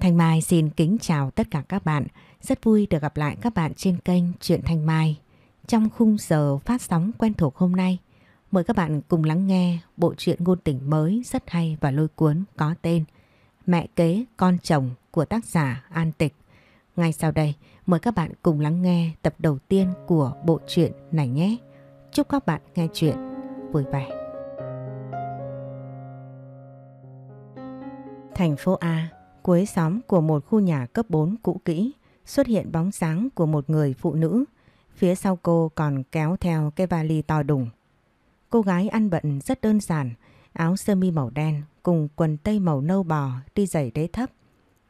Thanh Mai xin kính chào tất cả các bạn. Rất vui được gặp lại các bạn trên kênh Truyện Thanh Mai. Trong khung giờ phát sóng quen thuộc hôm nay, mời các bạn cùng lắng nghe bộ truyện ngôn tình mới rất hay và lôi cuốn có tên Mẹ kế con chồng của tác giả An Tịch. Ngay sau đây, mời các bạn cùng lắng nghe tập đầu tiên của bộ truyện này nhé. Chúc các bạn nghe truyện vui vẻ. Thành phố A Cuối xóm của một khu nhà cấp 4 cũ kỹ xuất hiện bóng dáng của một người phụ nữ. Phía sau cô còn kéo theo cái vali to đùng. Cô gái ăn bận rất đơn giản, áo sơ mi màu đen cùng quần tây màu nâu bò đi giày đế thấp.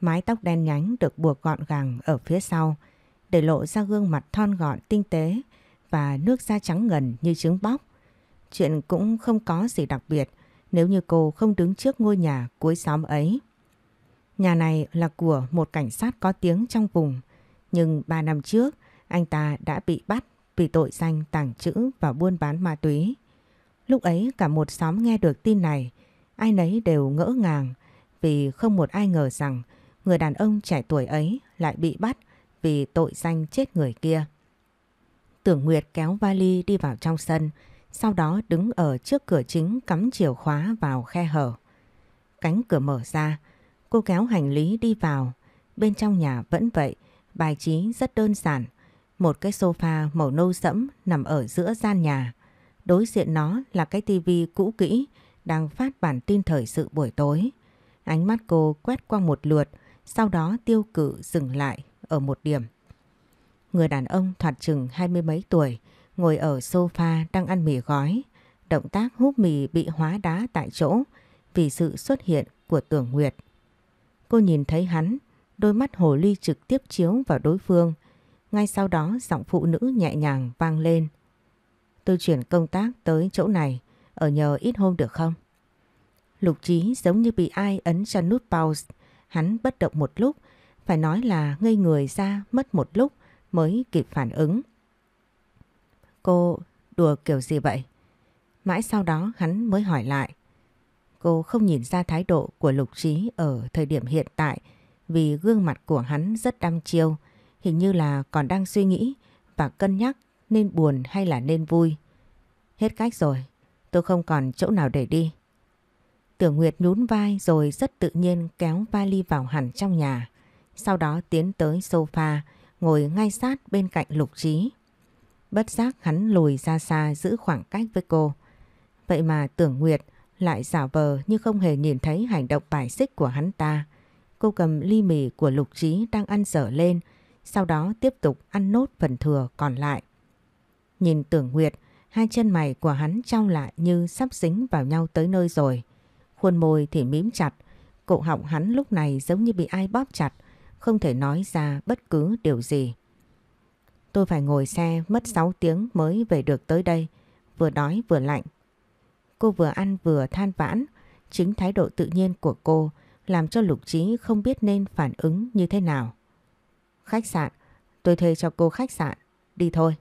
Mái tóc đen nhánh được buộc gọn gàng ở phía sau để lộ ra gương mặt thon gọn tinh tế và nước da trắng ngần như trứng bóc. Chuyện cũng không có gì đặc biệt nếu như cô không đứng trước ngôi nhà cuối xóm ấy. Nhà này là của một cảnh sát có tiếng trong vùng, nhưng 3 năm trước anh ta đã bị bắt vì tội danh tàng trữ và buôn bán ma túy. Lúc ấy cả một xóm nghe được tin này, ai nấy đều ngỡ ngàng vì không một ai ngờ rằng người đàn ông trẻ tuổi ấy lại bị bắt vì tội danh chết người kia. Tưởng Nguyệt kéo vali đi vào trong sân, sau đó đứng ở trước cửa chính cắm chìa khóa vào khe hở. Cánh cửa mở ra, Cô kéo hành lý đi vào, bên trong nhà vẫn vậy, bài trí rất đơn giản. Một cái sofa màu nâu sẫm nằm ở giữa gian nhà. Đối diện nó là cái tivi cũ kỹ đang phát bản tin thời sự buổi tối. Ánh mắt cô quét qua một lượt, sau đó tiêu cử dừng lại ở một điểm. Người đàn ông thoạt chừng hai mươi mấy tuổi, ngồi ở sofa đang ăn mì gói. Động tác hút mì bị hóa đá tại chỗ vì sự xuất hiện của Tưởng Nguyệt. Cô nhìn thấy hắn, đôi mắt hồ ly trực tiếp chiếu vào đối phương. Ngay sau đó giọng phụ nữ nhẹ nhàng vang lên. Tôi chuyển công tác tới chỗ này, ở nhờ ít hôm được không? Lục Trí giống như bị ai ấn cho nút pause. Hắn bất động một lúc, phải nói là ngây người ra mất một lúc mới kịp phản ứng. Cô đùa kiểu gì vậy? Mãi sau đó hắn mới hỏi lại. Cô không nhìn ra thái độ của Lục Trí ở thời điểm hiện tại vì gương mặt của hắn rất đăm chiêu, hình như là còn đang suy nghĩ và cân nhắc nên buồn hay là nên vui. Hết cách rồi, tôi không còn chỗ nào để đi. Tưởng Nguyệt nhún vai rồi rất tự nhiên kéo vali vào hẳn trong nhà, sau đó tiến tới sofa, ngồi ngay sát bên cạnh Lục Trí. Bất giác hắn lùi ra xa giữ khoảng cách với cô. Vậy mà Tưởng Nguyệt lại giả vờ như không hề nhìn thấy hành động bài xích của hắn ta. Cô cầm ly mì của Lục Trí đang ăn dở lên, sau đó tiếp tục ăn nốt phần thừa còn lại. Nhìn Tưởng Nguyệt, hai chân mày của hắn trao lại như sắp dính vào nhau tới nơi rồi. Khuôn môi thì mím chặt, cổ họng hắn lúc này giống như bị ai bóp chặt, không thể nói ra bất cứ điều gì. Tôi phải ngồi xe mất 6 tiếng mới về được tới đây, vừa đói vừa lạnh Cô vừa ăn vừa than vãn, chính thái độ tự nhiên của cô làm cho Lục Trí không biết nên phản ứng như thế nào. Khách sạn, tôi thuê cho cô khách sạn, đi thôi.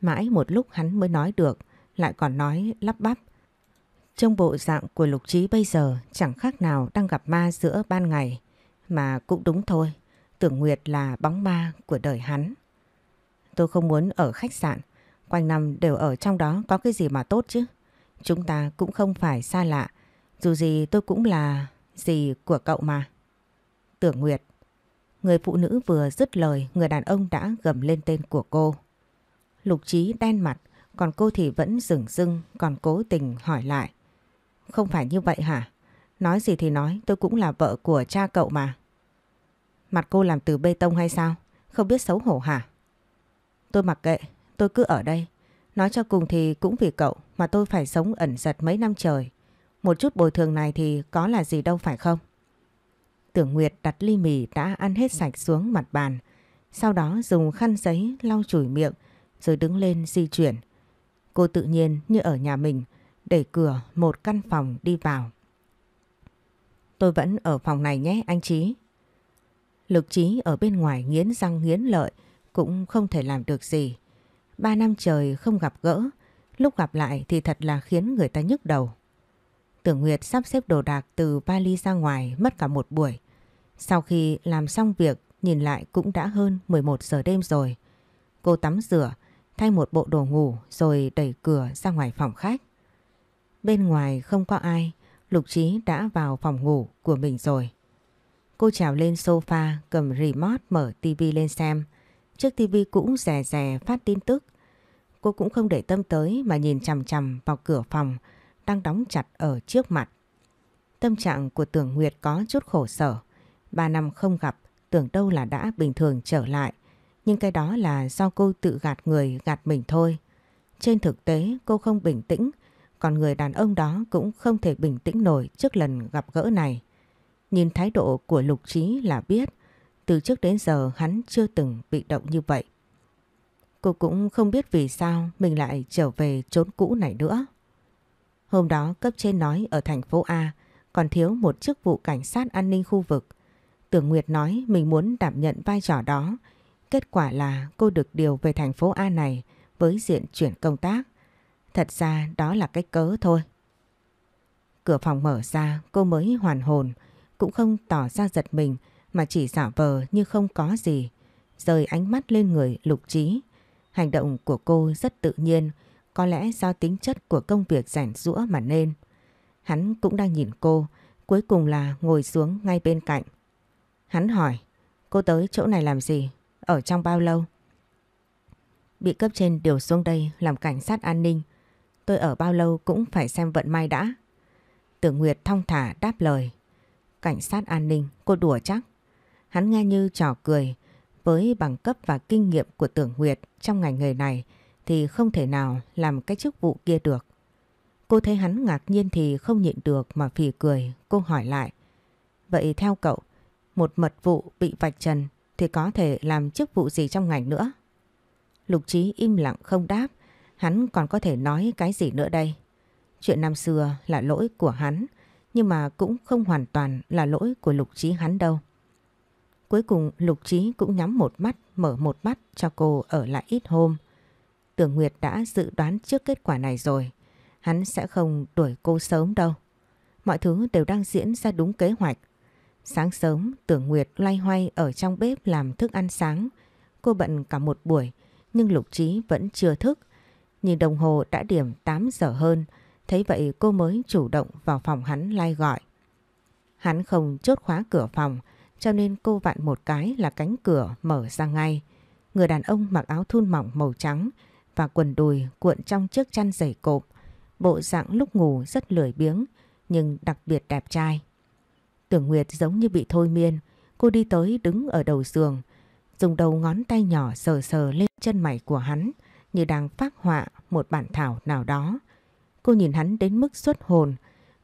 Mãi một lúc hắn mới nói được, lại còn nói lắp bắp. Trong bộ dạng của Lục Trí bây giờ chẳng khác nào đang gặp ma giữa ban ngày, mà cũng đúng thôi, Tưởng Nguyệt là bóng ma của đời hắn. Tôi không muốn ở khách sạn, Quanh năm đều ở trong đó có cái gì mà tốt chứ. Chúng ta cũng không phải xa lạ. Dù gì tôi cũng là gì của cậu mà. Tưởng Nguyệt. Người phụ nữ vừa dứt lời người đàn ông đã gầm lên tên của cô. Lục trí đen mặt còn cô thì vẫn dửng dưng còn cố tình hỏi lại. Không phải như vậy hả? Nói gì thì nói tôi cũng là vợ của cha cậu mà. Mặt cô làm từ bê tông hay sao? Không biết xấu hổ hả? Tôi mặc kệ, Tôi cứ ở đây. Nói cho cùng thì cũng vì cậu mà tôi phải sống ẩn giật mấy năm trời. Một chút bồi thường này thì có là gì đâu phải không? Tưởng Nguyệt đặt ly mì đã ăn hết sạch xuống mặt bàn. Sau đó dùng khăn giấy lau chùi miệng rồi đứng lên di chuyển. Cô tự nhiên như ở nhà mình đẩy cửa một căn phòng đi vào. Tôi vẫn ở phòng này nhé anh Trí. Lực Trí ở bên ngoài nghiến răng nghiến lợi cũng không thể làm được gì. Ba năm trời không gặp gỡ, lúc gặp lại thì thật là khiến người ta nhức đầu. Tưởng Nguyệt sắp xếp đồ đạc từ Bali ra ngoài mất cả một buổi. Sau khi làm xong việc, nhìn lại cũng đã hơn 11 giờ đêm rồi. Cô tắm rửa, thay một bộ đồ ngủ rồi đẩy cửa ra ngoài phòng khách. Bên ngoài không có ai, Lục Trí đã vào phòng ngủ của mình rồi. Cô trèo lên sofa cầm remote mở TV lên xem trước tivi cũng rè rè phát tin tức. Cô cũng không để tâm tới mà nhìn chằm chằm vào cửa phòng đang đóng chặt ở trước mặt. Tâm trạng của Tưởng Nguyệt có chút khổ sở. Ba năm không gặp, tưởng đâu là đã bình thường trở lại. Nhưng cái đó là do cô tự gạt người gạt mình thôi. Trên thực tế cô không bình tĩnh, còn người đàn ông đó cũng không thể bình tĩnh nổi trước lần gặp gỡ này. Nhìn thái độ của Lục Trí là biết từ trước đến giờ hắn chưa từng bị động như vậy. Cô cũng không biết vì sao mình lại trở về chốn cũ này nữa. Hôm đó cấp trên nói ở thành phố A còn thiếu một chức vụ cảnh sát an ninh khu vực. Tưởng Nguyệt nói mình muốn đảm nhận vai trò đó. Kết quả là cô được điều về thành phố A này với diện chuyển công tác. Thật ra đó là cái cớ thôi. Cửa phòng mở ra cô mới hoàn hồn, cũng không tỏ ra giật mình mà chỉ giả vờ như không có gì, rời ánh mắt lên người lục trí. Hành động của cô rất tự nhiên, có lẽ do tính chất của công việc rảnh rũa mà nên. Hắn cũng đang nhìn cô, cuối cùng là ngồi xuống ngay bên cạnh. Hắn hỏi, cô tới chỗ này làm gì? Ở trong bao lâu? Bị cấp trên điều xuống đây làm cảnh sát an ninh. Tôi ở bao lâu cũng phải xem vận may đã. Tưởng Nguyệt thong thả đáp lời. Cảnh sát an ninh, cô đùa chắc. Hắn nghe như trò cười, với bằng cấp và kinh nghiệm của Tưởng Nguyệt trong ngành nghề này thì không thể nào làm cái chức vụ kia được. Cô thấy hắn ngạc nhiên thì không nhịn được mà phì cười, cô hỏi lại. Vậy theo cậu, một mật vụ bị vạch trần thì có thể làm chức vụ gì trong ngành nữa? Lục Trí im lặng không đáp, hắn còn có thể nói cái gì nữa đây? Chuyện năm xưa là lỗi của hắn, nhưng mà cũng không hoàn toàn là lỗi của Lục Trí hắn đâu. Cuối cùng Lục Trí cũng nhắm một mắt, mở một mắt cho cô ở lại ít hôm. Tưởng Nguyệt đã dự đoán trước kết quả này rồi. Hắn sẽ không đuổi cô sớm đâu. Mọi thứ đều đang diễn ra đúng kế hoạch. Sáng sớm, Tưởng Nguyệt loay hoay ở trong bếp làm thức ăn sáng. Cô bận cả một buổi, nhưng Lục Trí vẫn chưa thức. Nhìn đồng hồ đã điểm 8 giờ hơn, thấy vậy cô mới chủ động vào phòng hắn lai gọi. Hắn không chốt khóa cửa phòng, cho nên cô vặn một cái là cánh cửa mở ra ngay. Người đàn ông mặc áo thun mỏng màu trắng và quần đùi cuộn trong chiếc chăn dày cộp. Bộ dạng lúc ngủ rất lười biếng nhưng đặc biệt đẹp trai. Tưởng Nguyệt giống như bị thôi miên, cô đi tới đứng ở đầu giường, dùng đầu ngón tay nhỏ sờ sờ lên chân mày của hắn như đang phát họa một bản thảo nào đó. Cô nhìn hắn đến mức xuất hồn,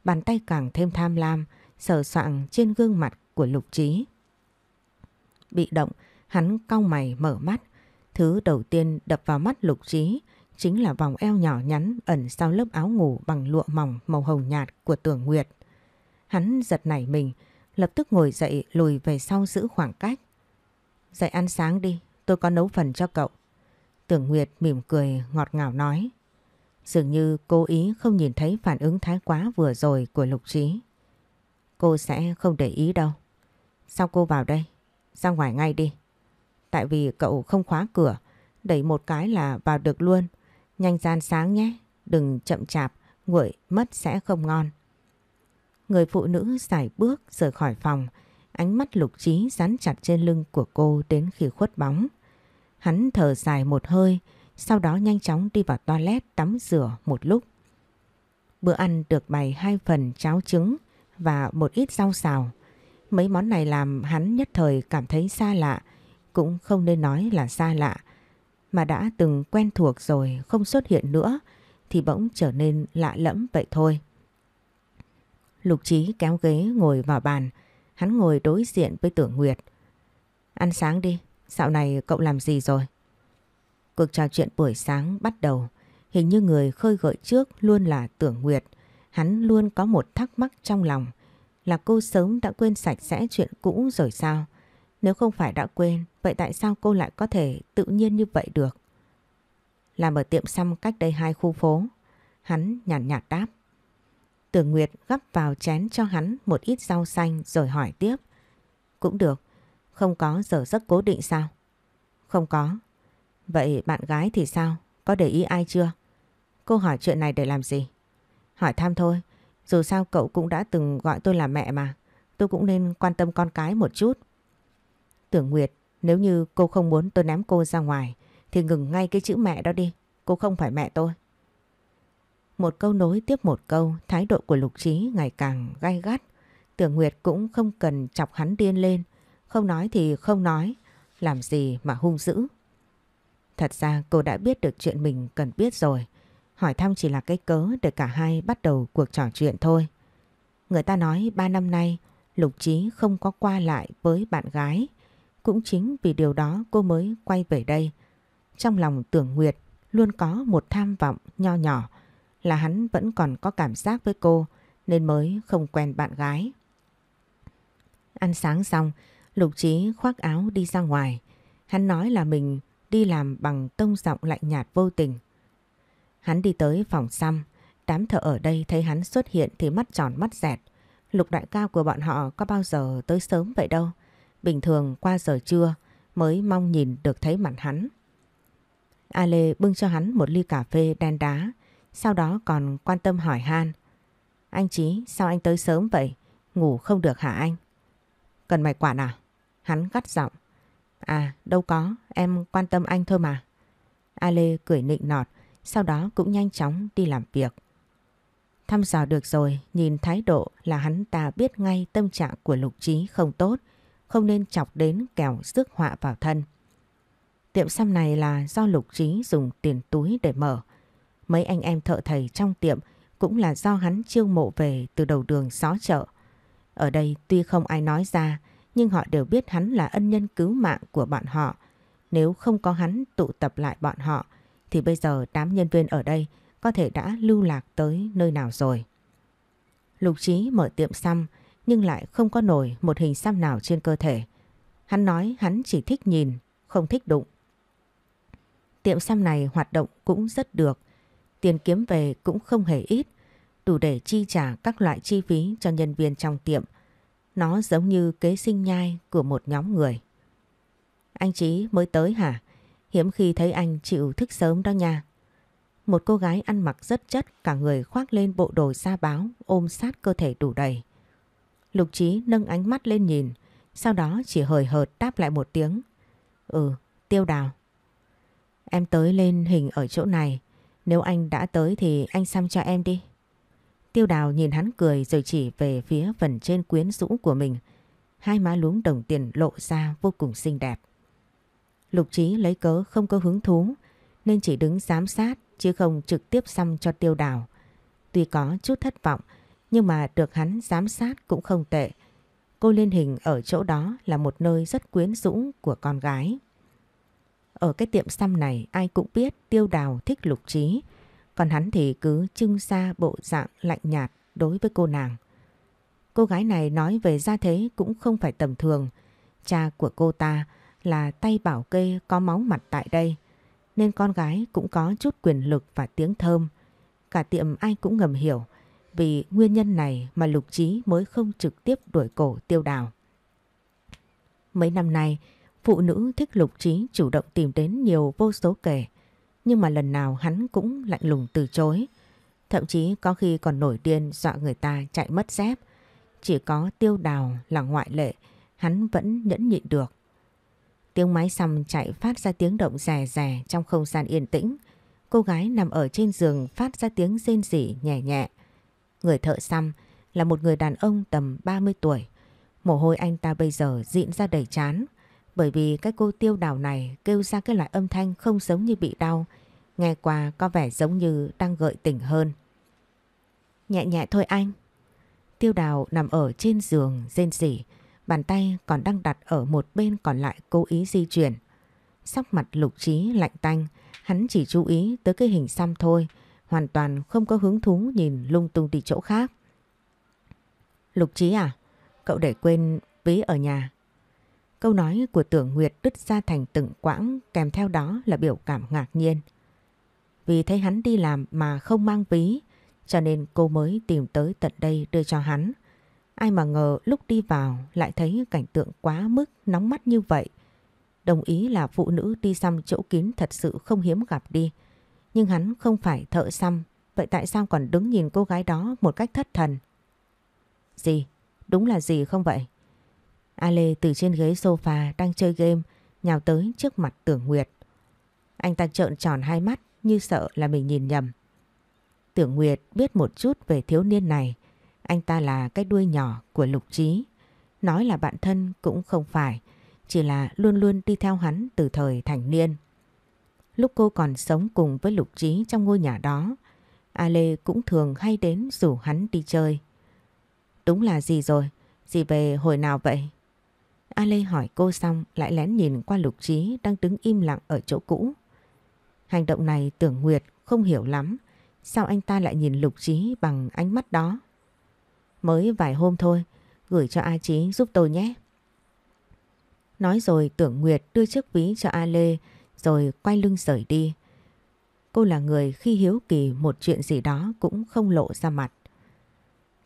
bàn tay càng thêm tham lam, sờ soạng trên gương mặt của Lục Trí. Bị động, hắn cau mày mở mắt. Thứ đầu tiên đập vào mắt Lục Trí chính là vòng eo nhỏ nhắn ẩn sau lớp áo ngủ bằng lụa mỏng màu hồng nhạt của Tưởng Nguyệt. Hắn giật nảy mình, lập tức ngồi dậy lùi về sau giữ khoảng cách. Dậy ăn sáng đi, tôi có nấu phần cho cậu. Tưởng Nguyệt mỉm cười ngọt ngào nói. Dường như cố ý không nhìn thấy phản ứng thái quá vừa rồi của Lục Trí. Cô sẽ không để ý đâu. Sao cô vào đây? Ra ngoài ngay đi. Tại vì cậu không khóa cửa, đẩy một cái là vào được luôn. Nhanh gian sáng nhé, đừng chậm chạp, nguội mất sẽ không ngon. Người phụ nữ giải bước rời khỏi phòng, ánh mắt lục trí dán chặt trên lưng của cô đến khi khuất bóng. Hắn thở dài một hơi, sau đó nhanh chóng đi vào toilet tắm rửa một lúc. Bữa ăn được bày hai phần cháo trứng và một ít rau xào. Mấy món này làm hắn nhất thời cảm thấy xa lạ, cũng không nên nói là xa lạ. Mà đã từng quen thuộc rồi không xuất hiện nữa thì bỗng trở nên lạ lẫm vậy thôi. Lục Trí kéo ghế ngồi vào bàn, hắn ngồi đối diện với Tưởng Nguyệt. Ăn sáng đi, dạo này cậu làm gì rồi? Cuộc trò chuyện buổi sáng bắt đầu, hình như người khơi gợi trước luôn là Tưởng Nguyệt. Hắn luôn có một thắc mắc trong lòng là cô sớm đã quên sạch sẽ chuyện cũ rồi sao? Nếu không phải đã quên, vậy tại sao cô lại có thể tự nhiên như vậy được? Làm ở tiệm xăm cách đây hai khu phố. Hắn nhàn nhạt, nhạt đáp. Tưởng Nguyệt gắp vào chén cho hắn một ít rau xanh rồi hỏi tiếp. Cũng được, không có giờ giấc cố định sao? Không có. Vậy bạn gái thì sao? Có để ý ai chưa? Cô hỏi chuyện này để làm gì? Hỏi thăm thôi. Dù sao cậu cũng đã từng gọi tôi là mẹ mà, tôi cũng nên quan tâm con cái một chút. Tưởng Nguyệt, nếu như cô không muốn tôi ném cô ra ngoài, thì ngừng ngay cái chữ mẹ đó đi, cô không phải mẹ tôi. Một câu nối tiếp một câu, thái độ của Lục Trí ngày càng gay gắt. Tưởng Nguyệt cũng không cần chọc hắn điên lên, không nói thì không nói, làm gì mà hung dữ. Thật ra cô đã biết được chuyện mình cần biết rồi. Hỏi thăm chỉ là cái cớ để cả hai bắt đầu cuộc trò chuyện thôi. Người ta nói ba năm nay Lục Chí không có qua lại với bạn gái. Cũng chính vì điều đó cô mới quay về đây. Trong lòng tưởng Nguyệt luôn có một tham vọng nho nhỏ là hắn vẫn còn có cảm giác với cô nên mới không quen bạn gái. Ăn sáng xong, Lục Chí khoác áo đi ra ngoài. Hắn nói là mình đi làm bằng tông giọng lạnh nhạt vô tình. Hắn đi tới phòng xăm, đám thợ ở đây thấy hắn xuất hiện thì mắt tròn mắt dẹt. Lục đại ca của bọn họ có bao giờ tới sớm vậy đâu. Bình thường qua giờ trưa mới mong nhìn được thấy mặt hắn. A Lê bưng cho hắn một ly cà phê đen đá, sau đó còn quan tâm hỏi han. Anh Chí, sao anh tới sớm vậy? Ngủ không được hả anh? Cần mày quản à? Hắn gắt giọng. À, đâu có, em quan tâm anh thôi mà. A Lê cười nịnh nọt, sau đó cũng nhanh chóng đi làm việc. Thăm dò được rồi, nhìn thái độ là hắn ta biết ngay tâm trạng của Lục Trí không tốt, không nên chọc đến kẻo rước họa vào thân. Tiệm xăm này là do Lục Trí dùng tiền túi để mở. Mấy anh em thợ thầy trong tiệm cũng là do hắn chiêu mộ về từ đầu đường xó chợ. Ở đây tuy không ai nói ra, nhưng họ đều biết hắn là ân nhân cứu mạng của bọn họ. Nếu không có hắn tụ tập lại bọn họ, thì bây giờ đám nhân viên ở đây có thể đã lưu lạc tới nơi nào rồi. Lục Chí mở tiệm xăm nhưng lại không có nổi một hình xăm nào trên cơ thể. Hắn nói hắn chỉ thích nhìn, không thích đụng. Tiệm xăm này hoạt động cũng rất được, tiền kiếm về cũng không hề ít, đủ để chi trả các loại chi phí cho nhân viên trong tiệm. Nó giống như kế sinh nhai của một nhóm người. Anh Chí mới tới hả? Hiếm khi thấy anh chịu thức sớm đó nha. Một cô gái ăn mặc rất chất, cả người khoác lên bộ đồ xa báo, ôm sát cơ thể đủ đầy. Lục Trí nâng ánh mắt lên nhìn, sau đó chỉ hời hợt đáp lại một tiếng. Ừ, tiêu đào. Em tới lên hình ở chỗ này, nếu anh đã tới thì anh xăm cho em đi. Tiêu đào nhìn hắn cười rồi chỉ về phía phần trên quyến rũ của mình. Hai má lúm đồng tiền lộ ra vô cùng xinh đẹp. Lục Trí lấy cớ không có hứng thú nên chỉ đứng giám sát chứ không trực tiếp xăm cho tiêu đào. Tuy có chút thất vọng nhưng mà được hắn giám sát cũng không tệ. Cô Liên Hình ở chỗ đó là một nơi rất quyến rũ của con gái. Ở cái tiệm xăm này ai cũng biết tiêu đào thích lục trí. Còn hắn thì cứ trưng ra bộ dạng lạnh nhạt đối với cô nàng. Cô gái này nói về gia thế cũng không phải tầm thường. Cha của cô ta là tay bảo kê có máu mặt tại đây nên con gái cũng có chút quyền lực và tiếng thơm. Cả tiệm ai cũng ngầm hiểu vì nguyên nhân này mà Lục Trí mới không trực tiếp đuổi cổ tiêu đào. Mấy năm nay, phụ nữ thích Lục Trí chủ động tìm đến nhiều vô số kể nhưng mà lần nào hắn cũng lạnh lùng từ chối. Thậm chí có khi còn nổi điên dọa người ta chạy mất dép. Chỉ có tiêu đào là ngoại lệ, hắn vẫn nhẫn nhịn được. Tiếng máy xăm chạy phát ra tiếng động rè rè trong không gian yên tĩnh. Cô gái nằm ở trên giường phát ra tiếng rên rỉ nhẹ nhẹ. Người thợ xăm là một người đàn ông tầm 30 tuổi. Mồ hôi anh ta bây giờ dịn ra đầy chán. Bởi vì cái cô tiêu đào này kêu ra cái loại âm thanh không giống như bị đau. Nghe qua có vẻ giống như đang gợi tỉnh hơn. Nhẹ nhẹ thôi anh. Tiêu đào nằm ở trên giường rên rỉ. Bàn tay còn đang đặt ở một bên còn lại cố ý di chuyển. Sắc mặt lục trí lạnh tanh, hắn chỉ chú ý tới cái hình xăm thôi, hoàn toàn không có hứng thú nhìn lung tung đi chỗ khác. Lục trí à, cậu để quên ví ở nhà. Câu nói của tưởng Nguyệt đứt ra thành từng quãng kèm theo đó là biểu cảm ngạc nhiên. Vì thấy hắn đi làm mà không mang ví cho nên cô mới tìm tới tận đây đưa cho hắn. Ai mà ngờ lúc đi vào lại thấy cảnh tượng quá mức nóng mắt như vậy. Đồng ý là phụ nữ đi xăm chỗ kín thật sự không hiếm gặp đi. Nhưng hắn không phải thợ xăm, vậy tại sao còn đứng nhìn cô gái đó một cách thất thần? Gì? Đúng là gì không vậy? A Lê từ trên ghế sofa đang chơi game nhào tới trước mặt Tưởng Nguyệt. Anh ta trợn tròn hai mắt như sợ là mình nhìn nhầm. Tưởng Nguyệt biết một chút về thiếu niên này anh ta là cái đuôi nhỏ của Lục Trí. Nói là bạn thân cũng không phải, chỉ là luôn luôn đi theo hắn từ thời thành niên. Lúc cô còn sống cùng với Lục Trí trong ngôi nhà đó, A Lê cũng thường hay đến rủ hắn đi chơi. Đúng là gì rồi, gì về hồi nào vậy? A Lê hỏi cô xong lại lén nhìn qua Lục Trí đang đứng im lặng ở chỗ cũ. Hành động này tưởng Nguyệt không hiểu lắm, sao anh ta lại nhìn Lục Trí bằng ánh mắt đó mới vài hôm thôi, gửi cho A Chí giúp tôi nhé. Nói rồi Tưởng Nguyệt đưa chiếc ví cho A Lê rồi quay lưng rời đi. Cô là người khi hiếu kỳ một chuyện gì đó cũng không lộ ra mặt.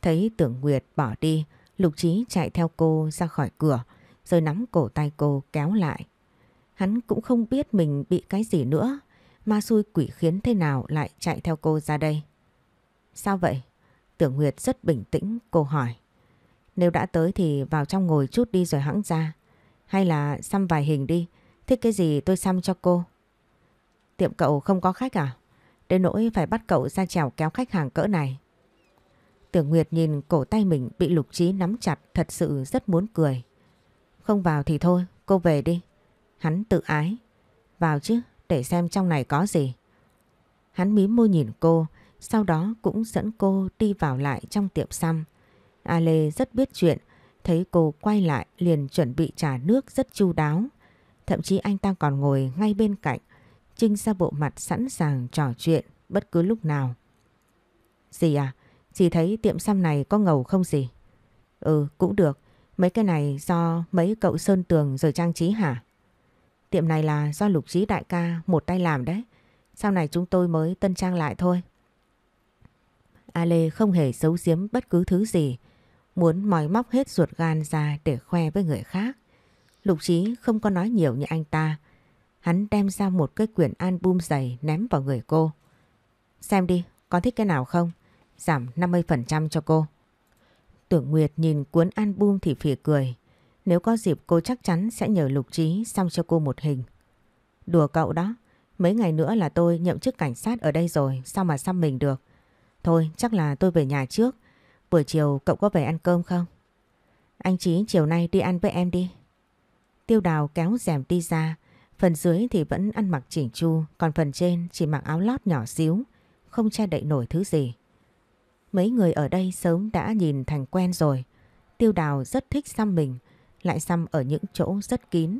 Thấy Tưởng Nguyệt bỏ đi, Lục Chí chạy theo cô ra khỏi cửa rồi nắm cổ tay cô kéo lại. Hắn cũng không biết mình bị cái gì nữa, ma xui quỷ khiến thế nào lại chạy theo cô ra đây. Sao vậy? Tưởng Nguyệt rất bình tĩnh, cô hỏi. Nếu đã tới thì vào trong ngồi chút đi rồi hãng ra. Hay là xăm vài hình đi, thích cái gì tôi xăm cho cô. Tiệm cậu không có khách à? Đến nỗi phải bắt cậu ra trèo kéo khách hàng cỡ này. Tưởng Nguyệt nhìn cổ tay mình bị lục trí nắm chặt thật sự rất muốn cười. Không vào thì thôi, cô về đi. Hắn tự ái. Vào chứ, để xem trong này có gì. Hắn mím môi nhìn cô, sau đó cũng dẫn cô đi vào lại trong tiệm xăm. A Lê rất biết chuyện, thấy cô quay lại liền chuẩn bị trà nước rất chu đáo. Thậm chí anh ta còn ngồi ngay bên cạnh, trinh ra bộ mặt sẵn sàng trò chuyện bất cứ lúc nào. gì à, dì thấy tiệm xăm này có ngầu không gì? Ừ, cũng được. Mấy cái này do mấy cậu sơn tường rồi trang trí hả? Tiệm này là do lục trí đại ca một tay làm đấy. Sau này chúng tôi mới tân trang lại thôi. A Lê không hề giấu giếm bất cứ thứ gì, muốn mòi móc hết ruột gan ra để khoe với người khác. Lục Chí không có nói nhiều như anh ta. Hắn đem ra một cái quyển album dày ném vào người cô. Xem đi, có thích cái nào không? Giảm 50% cho cô. Tưởng Nguyệt nhìn cuốn album thì phỉ cười. Nếu có dịp cô chắc chắn sẽ nhờ Lục Chí xong cho cô một hình. Đùa cậu đó, mấy ngày nữa là tôi nhậm chức cảnh sát ở đây rồi, sao mà xăm mình được. Thôi chắc là tôi về nhà trước. Buổi chiều cậu có về ăn cơm không? Anh Chí chiều nay đi ăn với em đi. Tiêu đào kéo rèm đi ra. Phần dưới thì vẫn ăn mặc chỉnh chu. Còn phần trên chỉ mặc áo lót nhỏ xíu. Không che đậy nổi thứ gì. Mấy người ở đây sớm đã nhìn thành quen rồi. Tiêu đào rất thích xăm mình. Lại xăm ở những chỗ rất kín.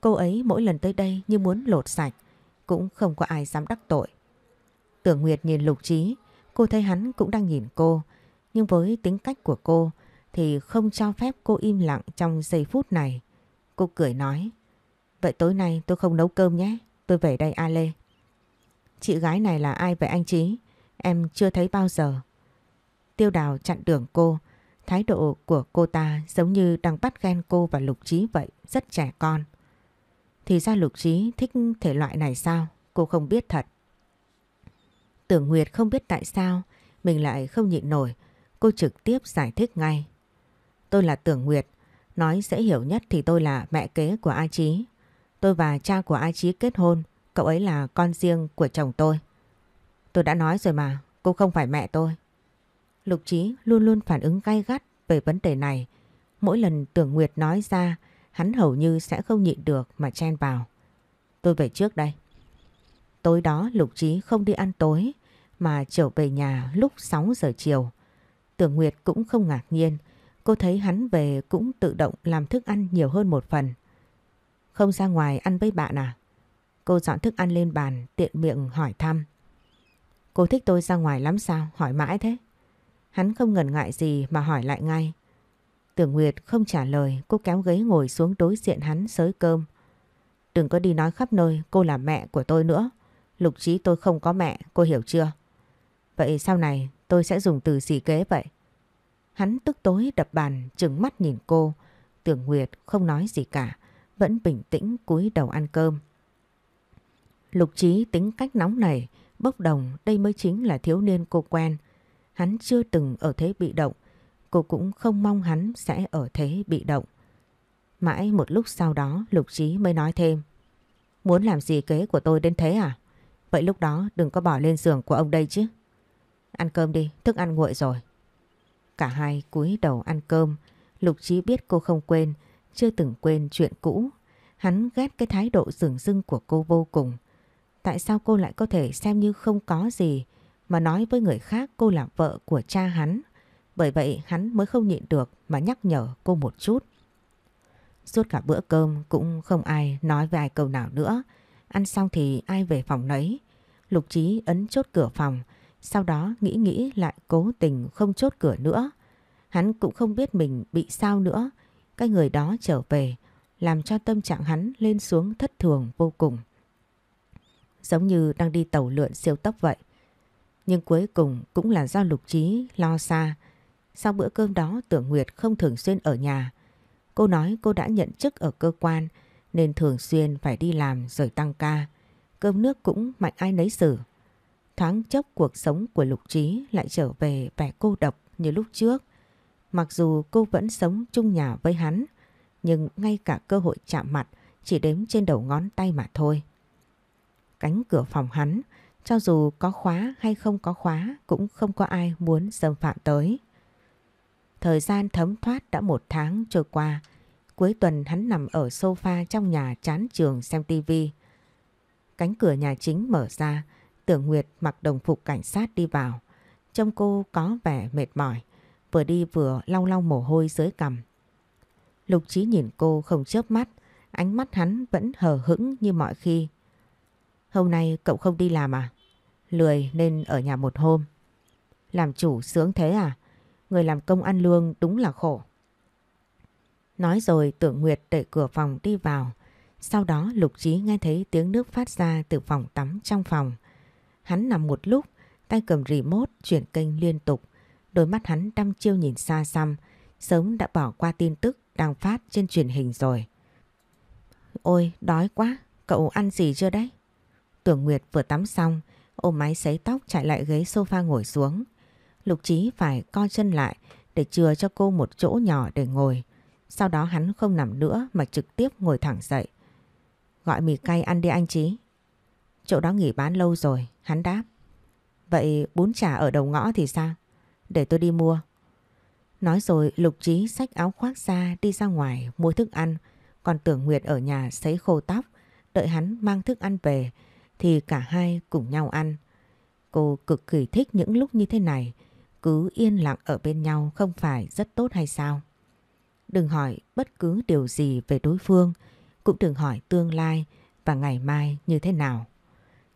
Cô ấy mỗi lần tới đây như muốn lột sạch. Cũng không có ai dám đắc tội. Tưởng Nguyệt nhìn Lục Trí Cô thấy hắn cũng đang nhìn cô, nhưng với tính cách của cô thì không cho phép cô im lặng trong giây phút này. Cô cười nói, vậy tối nay tôi không nấu cơm nhé, tôi về đây A Lê. Chị gái này là ai vậy anh Trí? Em chưa thấy bao giờ. Tiêu đào chặn đường cô, thái độ của cô ta giống như đang bắt ghen cô và Lục Trí vậy, rất trẻ con. Thì ra Lục Trí thích thể loại này sao? Cô không biết thật. Tưởng Nguyệt không biết tại sao mình lại không nhịn nổi. Cô trực tiếp giải thích ngay. Tôi là Tưởng Nguyệt. Nói dễ hiểu nhất thì tôi là mẹ kế của A Chí. Tôi và cha của A Chí kết hôn. Cậu ấy là con riêng của chồng tôi. Tôi đã nói rồi mà. Cô không phải mẹ tôi. Lục Chí luôn luôn phản ứng gay gắt về vấn đề này. Mỗi lần Tưởng Nguyệt nói ra, hắn hầu như sẽ không nhịn được mà chen vào. Tôi về trước đây. Tối đó Lục Trí không đi ăn tối mà trở về nhà lúc 6 giờ chiều. Tưởng Nguyệt cũng không ngạc nhiên, cô thấy hắn về cũng tự động làm thức ăn nhiều hơn một phần. Không ra ngoài ăn với bạn à? Cô dọn thức ăn lên bàn, tiện miệng hỏi thăm. Cô thích tôi ra ngoài lắm sao? Hỏi mãi thế. Hắn không ngần ngại gì mà hỏi lại ngay. Tưởng Nguyệt không trả lời, cô kéo ghế ngồi xuống đối diện hắn sới cơm. Đừng có đi nói khắp nơi cô là mẹ của tôi nữa. Lục trí tôi không có mẹ, cô hiểu chưa? Vậy sau này tôi sẽ dùng từ gì kế vậy? Hắn tức tối đập bàn, trừng mắt nhìn cô. Tưởng Nguyệt không nói gì cả, vẫn bình tĩnh cúi đầu ăn cơm. Lục trí tính cách nóng này, bốc đồng đây mới chính là thiếu niên cô quen. Hắn chưa từng ở thế bị động, cô cũng không mong hắn sẽ ở thế bị động. Mãi một lúc sau đó Lục Trí mới nói thêm Muốn làm gì kế của tôi đến thế à? Vậy lúc đó đừng có bỏ lên giường của ông đây chứ. Ăn cơm đi, thức ăn nguội rồi. Cả hai cúi đầu ăn cơm, Lục Chí biết cô không quên, chưa từng quên chuyện cũ. Hắn ghét cái thái độ rừng rưng của cô vô cùng. Tại sao cô lại có thể xem như không có gì mà nói với người khác cô là vợ của cha hắn. Bởi vậy hắn mới không nhịn được mà nhắc nhở cô một chút. Suốt cả bữa cơm cũng không ai nói vài câu nào nữa. Ăn xong thì ai về phòng nấy. Lục Chí ấn chốt cửa phòng, sau đó nghĩ nghĩ lại cố tình không chốt cửa nữa. Hắn cũng không biết mình bị sao nữa. Cái người đó trở về, làm cho tâm trạng hắn lên xuống thất thường vô cùng. Giống như đang đi tàu lượn siêu tốc vậy. Nhưng cuối cùng cũng là do Lục Chí lo xa. Sau bữa cơm đó Tưởng Nguyệt không thường xuyên ở nhà. Cô nói cô đã nhận chức ở cơ quan nên thường xuyên phải đi làm rồi tăng ca. Cơm nước cũng mạnh ai nấy xử. Thoáng chốc cuộc sống của Lục Trí lại trở về vẻ cô độc như lúc trước. Mặc dù cô vẫn sống chung nhà với hắn, nhưng ngay cả cơ hội chạm mặt chỉ đếm trên đầu ngón tay mà thôi. Cánh cửa phòng hắn, cho dù có khóa hay không có khóa cũng không có ai muốn xâm phạm tới. Thời gian thấm thoát đã một tháng trôi qua, Cuối tuần hắn nằm ở sofa trong nhà chán trường xem tivi. Cánh cửa nhà chính mở ra, Tưởng Nguyệt mặc đồng phục cảnh sát đi vào. Trông cô có vẻ mệt mỏi, vừa đi vừa lau lau mồ hôi dưới cằm. Lục Chí nhìn cô không chớp mắt, ánh mắt hắn vẫn hờ hững như mọi khi. Hôm nay cậu không đi làm à? Lười nên ở nhà một hôm. Làm chủ sướng thế à? Người làm công ăn lương đúng là khổ. Nói rồi tưởng Nguyệt đẩy cửa phòng đi vào. Sau đó Lục Trí nghe thấy tiếng nước phát ra từ phòng tắm trong phòng. Hắn nằm một lúc, tay cầm remote chuyển kênh liên tục. Đôi mắt hắn đăm chiêu nhìn xa xăm, sớm đã bỏ qua tin tức đang phát trên truyền hình rồi. Ôi, đói quá, cậu ăn gì chưa đấy? Tưởng Nguyệt vừa tắm xong, ôm máy sấy tóc chạy lại ghế sofa ngồi xuống. Lục Trí phải co chân lại để chừa cho cô một chỗ nhỏ để ngồi. Sau đó hắn không nằm nữa mà trực tiếp ngồi thẳng dậy. Gọi mì cay ăn đi anh Chí. Chỗ đó nghỉ bán lâu rồi, hắn đáp. Vậy bún chả ở đầu ngõ thì sao? Để tôi đi mua. Nói rồi Lục Chí xách áo khoác ra đi ra ngoài mua thức ăn. Còn Tưởng Nguyệt ở nhà sấy khô tóc, đợi hắn mang thức ăn về thì cả hai cùng nhau ăn. Cô cực kỳ thích những lúc như thế này, cứ yên lặng ở bên nhau không phải rất tốt hay sao? Đừng hỏi bất cứ điều gì về đối phương, cũng đừng hỏi tương lai và ngày mai như thế nào.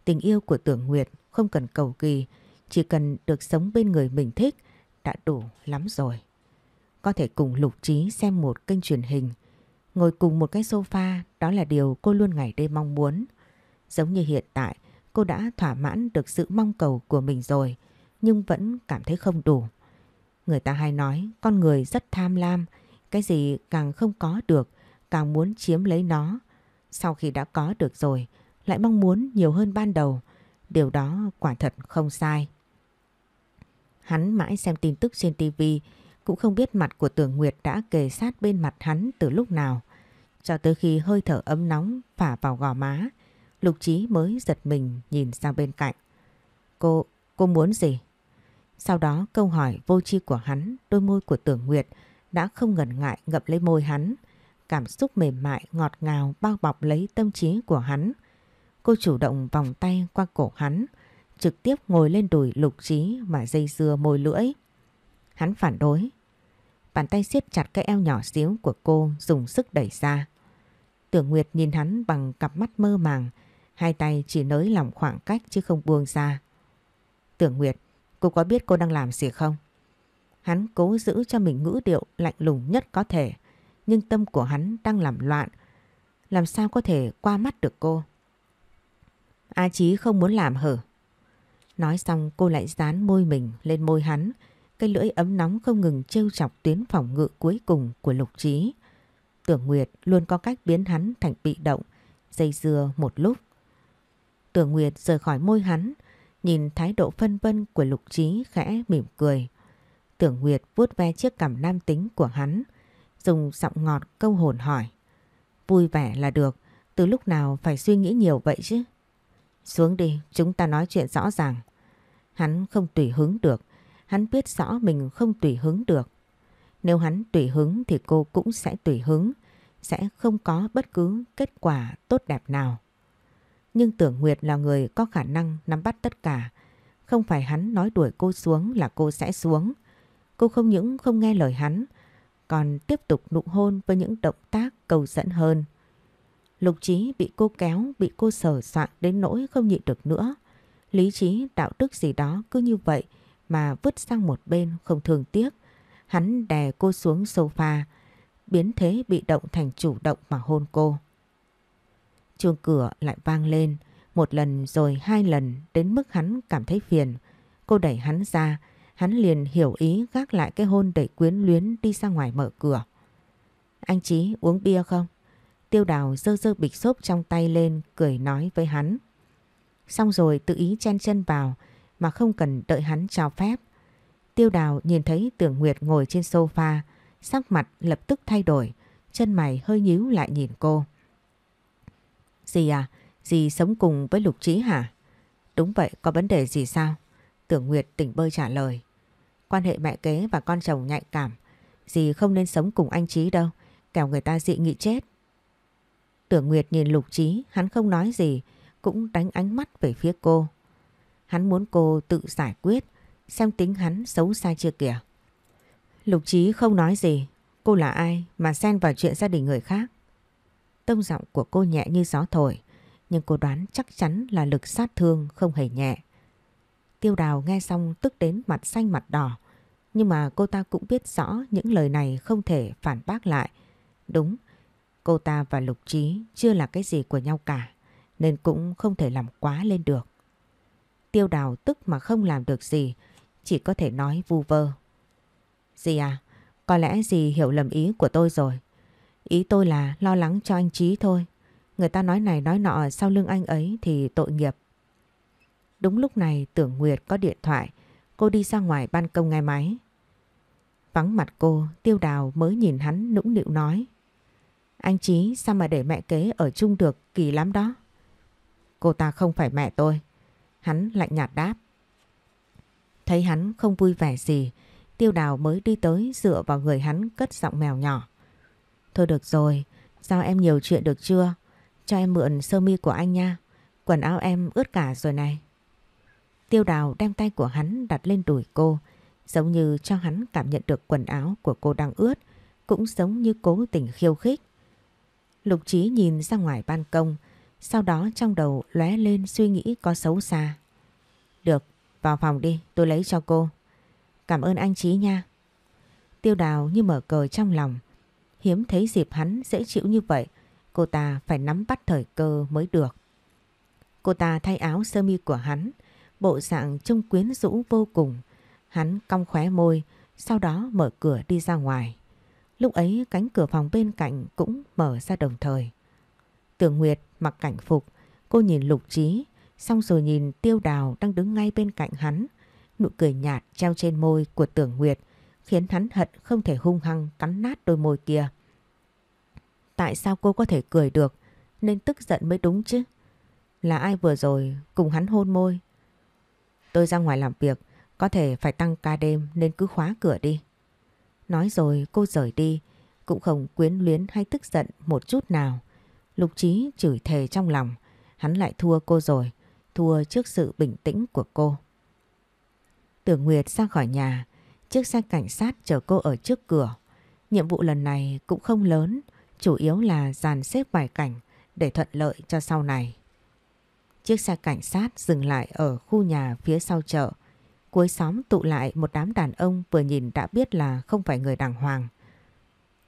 Tình yêu của Tưởng Nguyệt không cần cầu kỳ, chỉ cần được sống bên người mình thích đã đủ lắm rồi. Có thể cùng Lục Trí xem một kênh truyền hình, ngồi cùng một cái sofa đó là điều cô luôn ngày đêm mong muốn. Giống như hiện tại, cô đã thỏa mãn được sự mong cầu của mình rồi, nhưng vẫn cảm thấy không đủ. Người ta hay nói con người rất tham lam, cái gì càng không có được, càng muốn chiếm lấy nó. Sau khi đã có được rồi, lại mong muốn nhiều hơn ban đầu. Điều đó quả thật không sai. Hắn mãi xem tin tức trên tivi cũng không biết mặt của Tưởng Nguyệt đã kề sát bên mặt hắn từ lúc nào. Cho tới khi hơi thở ấm nóng phả vào gò má, Lục Chí mới giật mình nhìn sang bên cạnh. Cô, cô muốn gì? Sau đó câu hỏi vô tri của hắn, đôi môi của Tưởng Nguyệt đã không ngần ngại ngậm lấy môi hắn. Cảm xúc mềm mại ngọt ngào bao bọc lấy tâm trí của hắn. Cô chủ động vòng tay qua cổ hắn, trực tiếp ngồi lên đùi lục trí mà dây dưa môi lưỡi. Hắn phản đối. Bàn tay siết chặt cái eo nhỏ xíu của cô dùng sức đẩy ra. Tưởng Nguyệt nhìn hắn bằng cặp mắt mơ màng, hai tay chỉ nới lòng khoảng cách chứ không buông ra. Tưởng Nguyệt, cô có biết cô đang làm gì không? Hắn cố giữ cho mình ngữ điệu lạnh lùng nhất có thể, nhưng tâm của hắn đang làm loạn. Làm sao có thể qua mắt được cô? A Chí không muốn làm hở. Nói xong cô lại dán môi mình lên môi hắn, cái lưỡi ấm nóng không ngừng trêu chọc tuyến phòng ngự cuối cùng của Lục trí. Tưởng Nguyệt luôn có cách biến hắn thành bị động, dây dưa một lúc. Tưởng Nguyệt rời khỏi môi hắn, nhìn thái độ phân vân của Lục trí khẽ mỉm cười. Tưởng Nguyệt vuốt ve chiếc cằm nam tính của hắn, dùng giọng ngọt câu hồn hỏi. Vui vẻ là được, từ lúc nào phải suy nghĩ nhiều vậy chứ? Xuống đi, chúng ta nói chuyện rõ ràng. Hắn không tùy hứng được, hắn biết rõ mình không tùy hứng được. Nếu hắn tùy hứng thì cô cũng sẽ tùy hứng, sẽ không có bất cứ kết quả tốt đẹp nào. Nhưng Tưởng Nguyệt là người có khả năng nắm bắt tất cả, không phải hắn nói đuổi cô xuống là cô sẽ xuống. Cô không những không nghe lời hắn, còn tiếp tục nụ hôn với những động tác cầu dẫn hơn. Lục trí bị cô kéo, bị cô sở soạn đến nỗi không nhịn được nữa. Lý trí, đạo đức gì đó cứ như vậy mà vứt sang một bên không thường tiếc. Hắn đè cô xuống sofa, biến thế bị động thành chủ động mà hôn cô. Chuông cửa lại vang lên, một lần rồi hai lần đến mức hắn cảm thấy phiền. Cô đẩy hắn ra, Hắn liền hiểu ý gác lại cái hôn đẩy quyến luyến đi ra ngoài mở cửa. Anh Chí uống bia không? Tiêu đào dơ dơ bịch xốp trong tay lên cười nói với hắn. Xong rồi tự ý chen chân vào mà không cần đợi hắn cho phép. Tiêu đào nhìn thấy tưởng Nguyệt ngồi trên sofa, sắc mặt lập tức thay đổi, chân mày hơi nhíu lại nhìn cô. Dì à, dì sống cùng với Lục Trí hả? Đúng vậy, có vấn đề gì sao? Tưởng Nguyệt tỉnh bơi trả lời. Quan hệ mẹ kế và con chồng nhạy cảm. Dì không nên sống cùng anh Trí đâu. Kẻo người ta dị nghị chết. Tưởng Nguyệt nhìn Lục Trí, hắn không nói gì, cũng đánh ánh mắt về phía cô. Hắn muốn cô tự giải quyết, xem tính hắn xấu xa chưa kìa. Lục Trí không nói gì, cô là ai mà xen vào chuyện gia đình người khác. Tông giọng của cô nhẹ như gió thổi, nhưng cô đoán chắc chắn là lực sát thương không hề nhẹ. Tiêu đào nghe xong tức đến mặt xanh mặt đỏ. Nhưng mà cô ta cũng biết rõ những lời này không thể phản bác lại. Đúng, cô ta và Lục Trí chưa là cái gì của nhau cả, nên cũng không thể làm quá lên được. Tiêu đào tức mà không làm được gì, chỉ có thể nói vu vơ. Dì à, có lẽ dì hiểu lầm ý của tôi rồi. Ý tôi là lo lắng cho anh Trí thôi. Người ta nói này nói nọ sau lưng anh ấy thì tội nghiệp Đúng lúc này Tưởng Nguyệt có điện thoại, cô đi ra ngoài ban công nghe máy. Vắng mặt cô, Tiêu Đào mới nhìn hắn nũng nịu nói. Anh Chí sao mà để mẹ kế ở chung được kỳ lắm đó. Cô ta không phải mẹ tôi. Hắn lạnh nhạt đáp. Thấy hắn không vui vẻ gì, Tiêu Đào mới đi tới dựa vào người hắn cất giọng mèo nhỏ. Thôi được rồi, sao em nhiều chuyện được chưa? Cho em mượn sơ mi của anh nha. Quần áo em ướt cả rồi này. Tiêu đào đem tay của hắn đặt lên đùi cô, giống như cho hắn cảm nhận được quần áo của cô đang ướt, cũng giống như cố tình khiêu khích. Lục Trí nhìn ra ngoài ban công, sau đó trong đầu lóe lên suy nghĩ có xấu xa. Được, vào phòng đi, tôi lấy cho cô. Cảm ơn anh Trí nha. Tiêu đào như mở cờ trong lòng. Hiếm thấy dịp hắn dễ chịu như vậy, cô ta phải nắm bắt thời cơ mới được. Cô ta thay áo sơ mi của hắn, bộ dạng trông quyến rũ vô cùng. Hắn cong khóe môi, sau đó mở cửa đi ra ngoài. Lúc ấy cánh cửa phòng bên cạnh cũng mở ra đồng thời. Tưởng Nguyệt mặc cảnh phục, cô nhìn Lục Trí, xong rồi nhìn Tiêu Đào đang đứng ngay bên cạnh hắn. Nụ cười nhạt treo trên môi của Tưởng Nguyệt khiến hắn hận không thể hung hăng cắn nát đôi môi kia. Tại sao cô có thể cười được nên tức giận mới đúng chứ? Là ai vừa rồi cùng hắn hôn môi Tôi ra ngoài làm việc, có thể phải tăng ca đêm nên cứ khóa cửa đi. Nói rồi cô rời đi, cũng không quyến luyến hay tức giận một chút nào. Lục Trí chửi thề trong lòng, hắn lại thua cô rồi, thua trước sự bình tĩnh của cô. Tưởng Nguyệt ra khỏi nhà, chiếc xe cảnh sát chờ cô ở trước cửa. Nhiệm vụ lần này cũng không lớn, chủ yếu là dàn xếp bài cảnh để thuận lợi cho sau này. Chiếc xe cảnh sát dừng lại ở khu nhà phía sau chợ. Cuối xóm tụ lại một đám đàn ông vừa nhìn đã biết là không phải người đàng hoàng.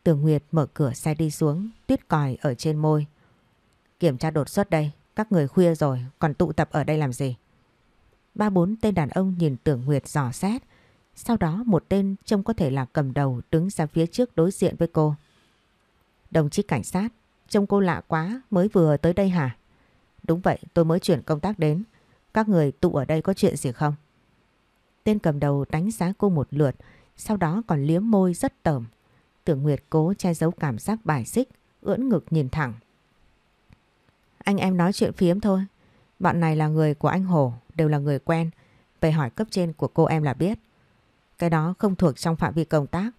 Tường Nguyệt mở cửa xe đi xuống, tuyết còi ở trên môi. Kiểm tra đột xuất đây, các người khuya rồi, còn tụ tập ở đây làm gì? Ba bốn tên đàn ông nhìn Tưởng Nguyệt dò xét. Sau đó một tên trông có thể là cầm đầu đứng ra phía trước đối diện với cô. Đồng chí cảnh sát, trông cô lạ quá mới vừa tới đây hả? Đúng vậy tôi mới chuyển công tác đến Các người tụ ở đây có chuyện gì không Tên cầm đầu đánh giá cô một lượt Sau đó còn liếm môi rất tởm Tưởng Nguyệt cố che giấu cảm giác bài xích Ưỡn ngực nhìn thẳng Anh em nói chuyện phiếm thôi Bọn này là người của anh Hồ Đều là người quen Về hỏi cấp trên của cô em là biết Cái đó không thuộc trong phạm vi công tác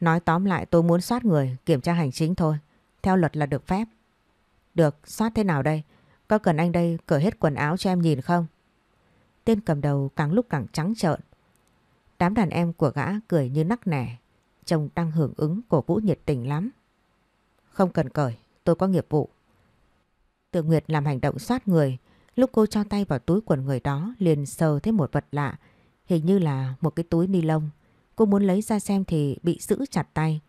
Nói tóm lại tôi muốn soát người Kiểm tra hành chính thôi Theo luật là được phép Được soát thế nào đây có cần anh đây cởi hết quần áo cho em nhìn không? Tên cầm đầu càng lúc càng trắng trợn. Đám đàn em của gã cười như nắc nẻ. Chồng đang hưởng ứng cổ vũ nhiệt tình lắm. Không cần cởi, tôi có nghiệp vụ. Tự Nguyệt làm hành động xoát người. Lúc cô cho tay vào túi quần người đó liền sờ thấy một vật lạ. Hình như là một cái túi ni lông. Cô muốn lấy ra xem thì bị giữ chặt tay.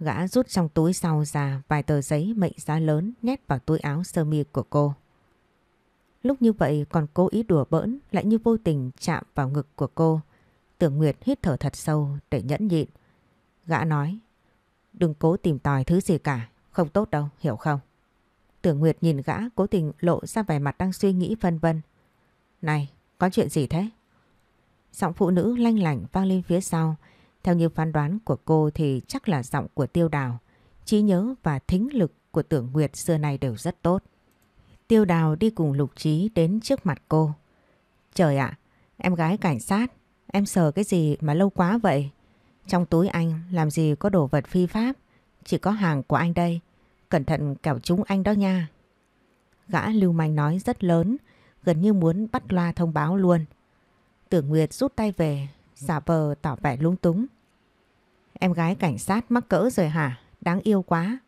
Gã rút trong túi sau ra vài tờ giấy mệnh giá lớn nhét vào túi áo sơ mi của cô. Lúc như vậy còn cố ý đùa bỡn lại như vô tình chạm vào ngực của cô. Tưởng Nguyệt hít thở thật sâu để nhẫn nhịn. Gã nói, đừng cố tìm tòi thứ gì cả, không tốt đâu, hiểu không? Tưởng Nguyệt nhìn gã cố tình lộ ra vẻ mặt đang suy nghĩ vân vân. Này, có chuyện gì thế? Giọng phụ nữ lanh lảnh vang lên phía sau. Theo như phán đoán của cô thì chắc là giọng của tiêu đào. trí nhớ và thính lực của tưởng Nguyệt xưa nay đều rất tốt. Tiêu Đào đi cùng Lục Trí đến trước mặt cô. Trời ạ, em gái cảnh sát, em sờ cái gì mà lâu quá vậy? Trong túi anh làm gì có đồ vật phi pháp, chỉ có hàng của anh đây. Cẩn thận kẻo chúng anh đó nha. Gã lưu manh nói rất lớn, gần như muốn bắt loa thông báo luôn. Tưởng Nguyệt rút tay về, giả vờ tỏ vẻ lung túng. Em gái cảnh sát mắc cỡ rồi hả? Đáng yêu quá.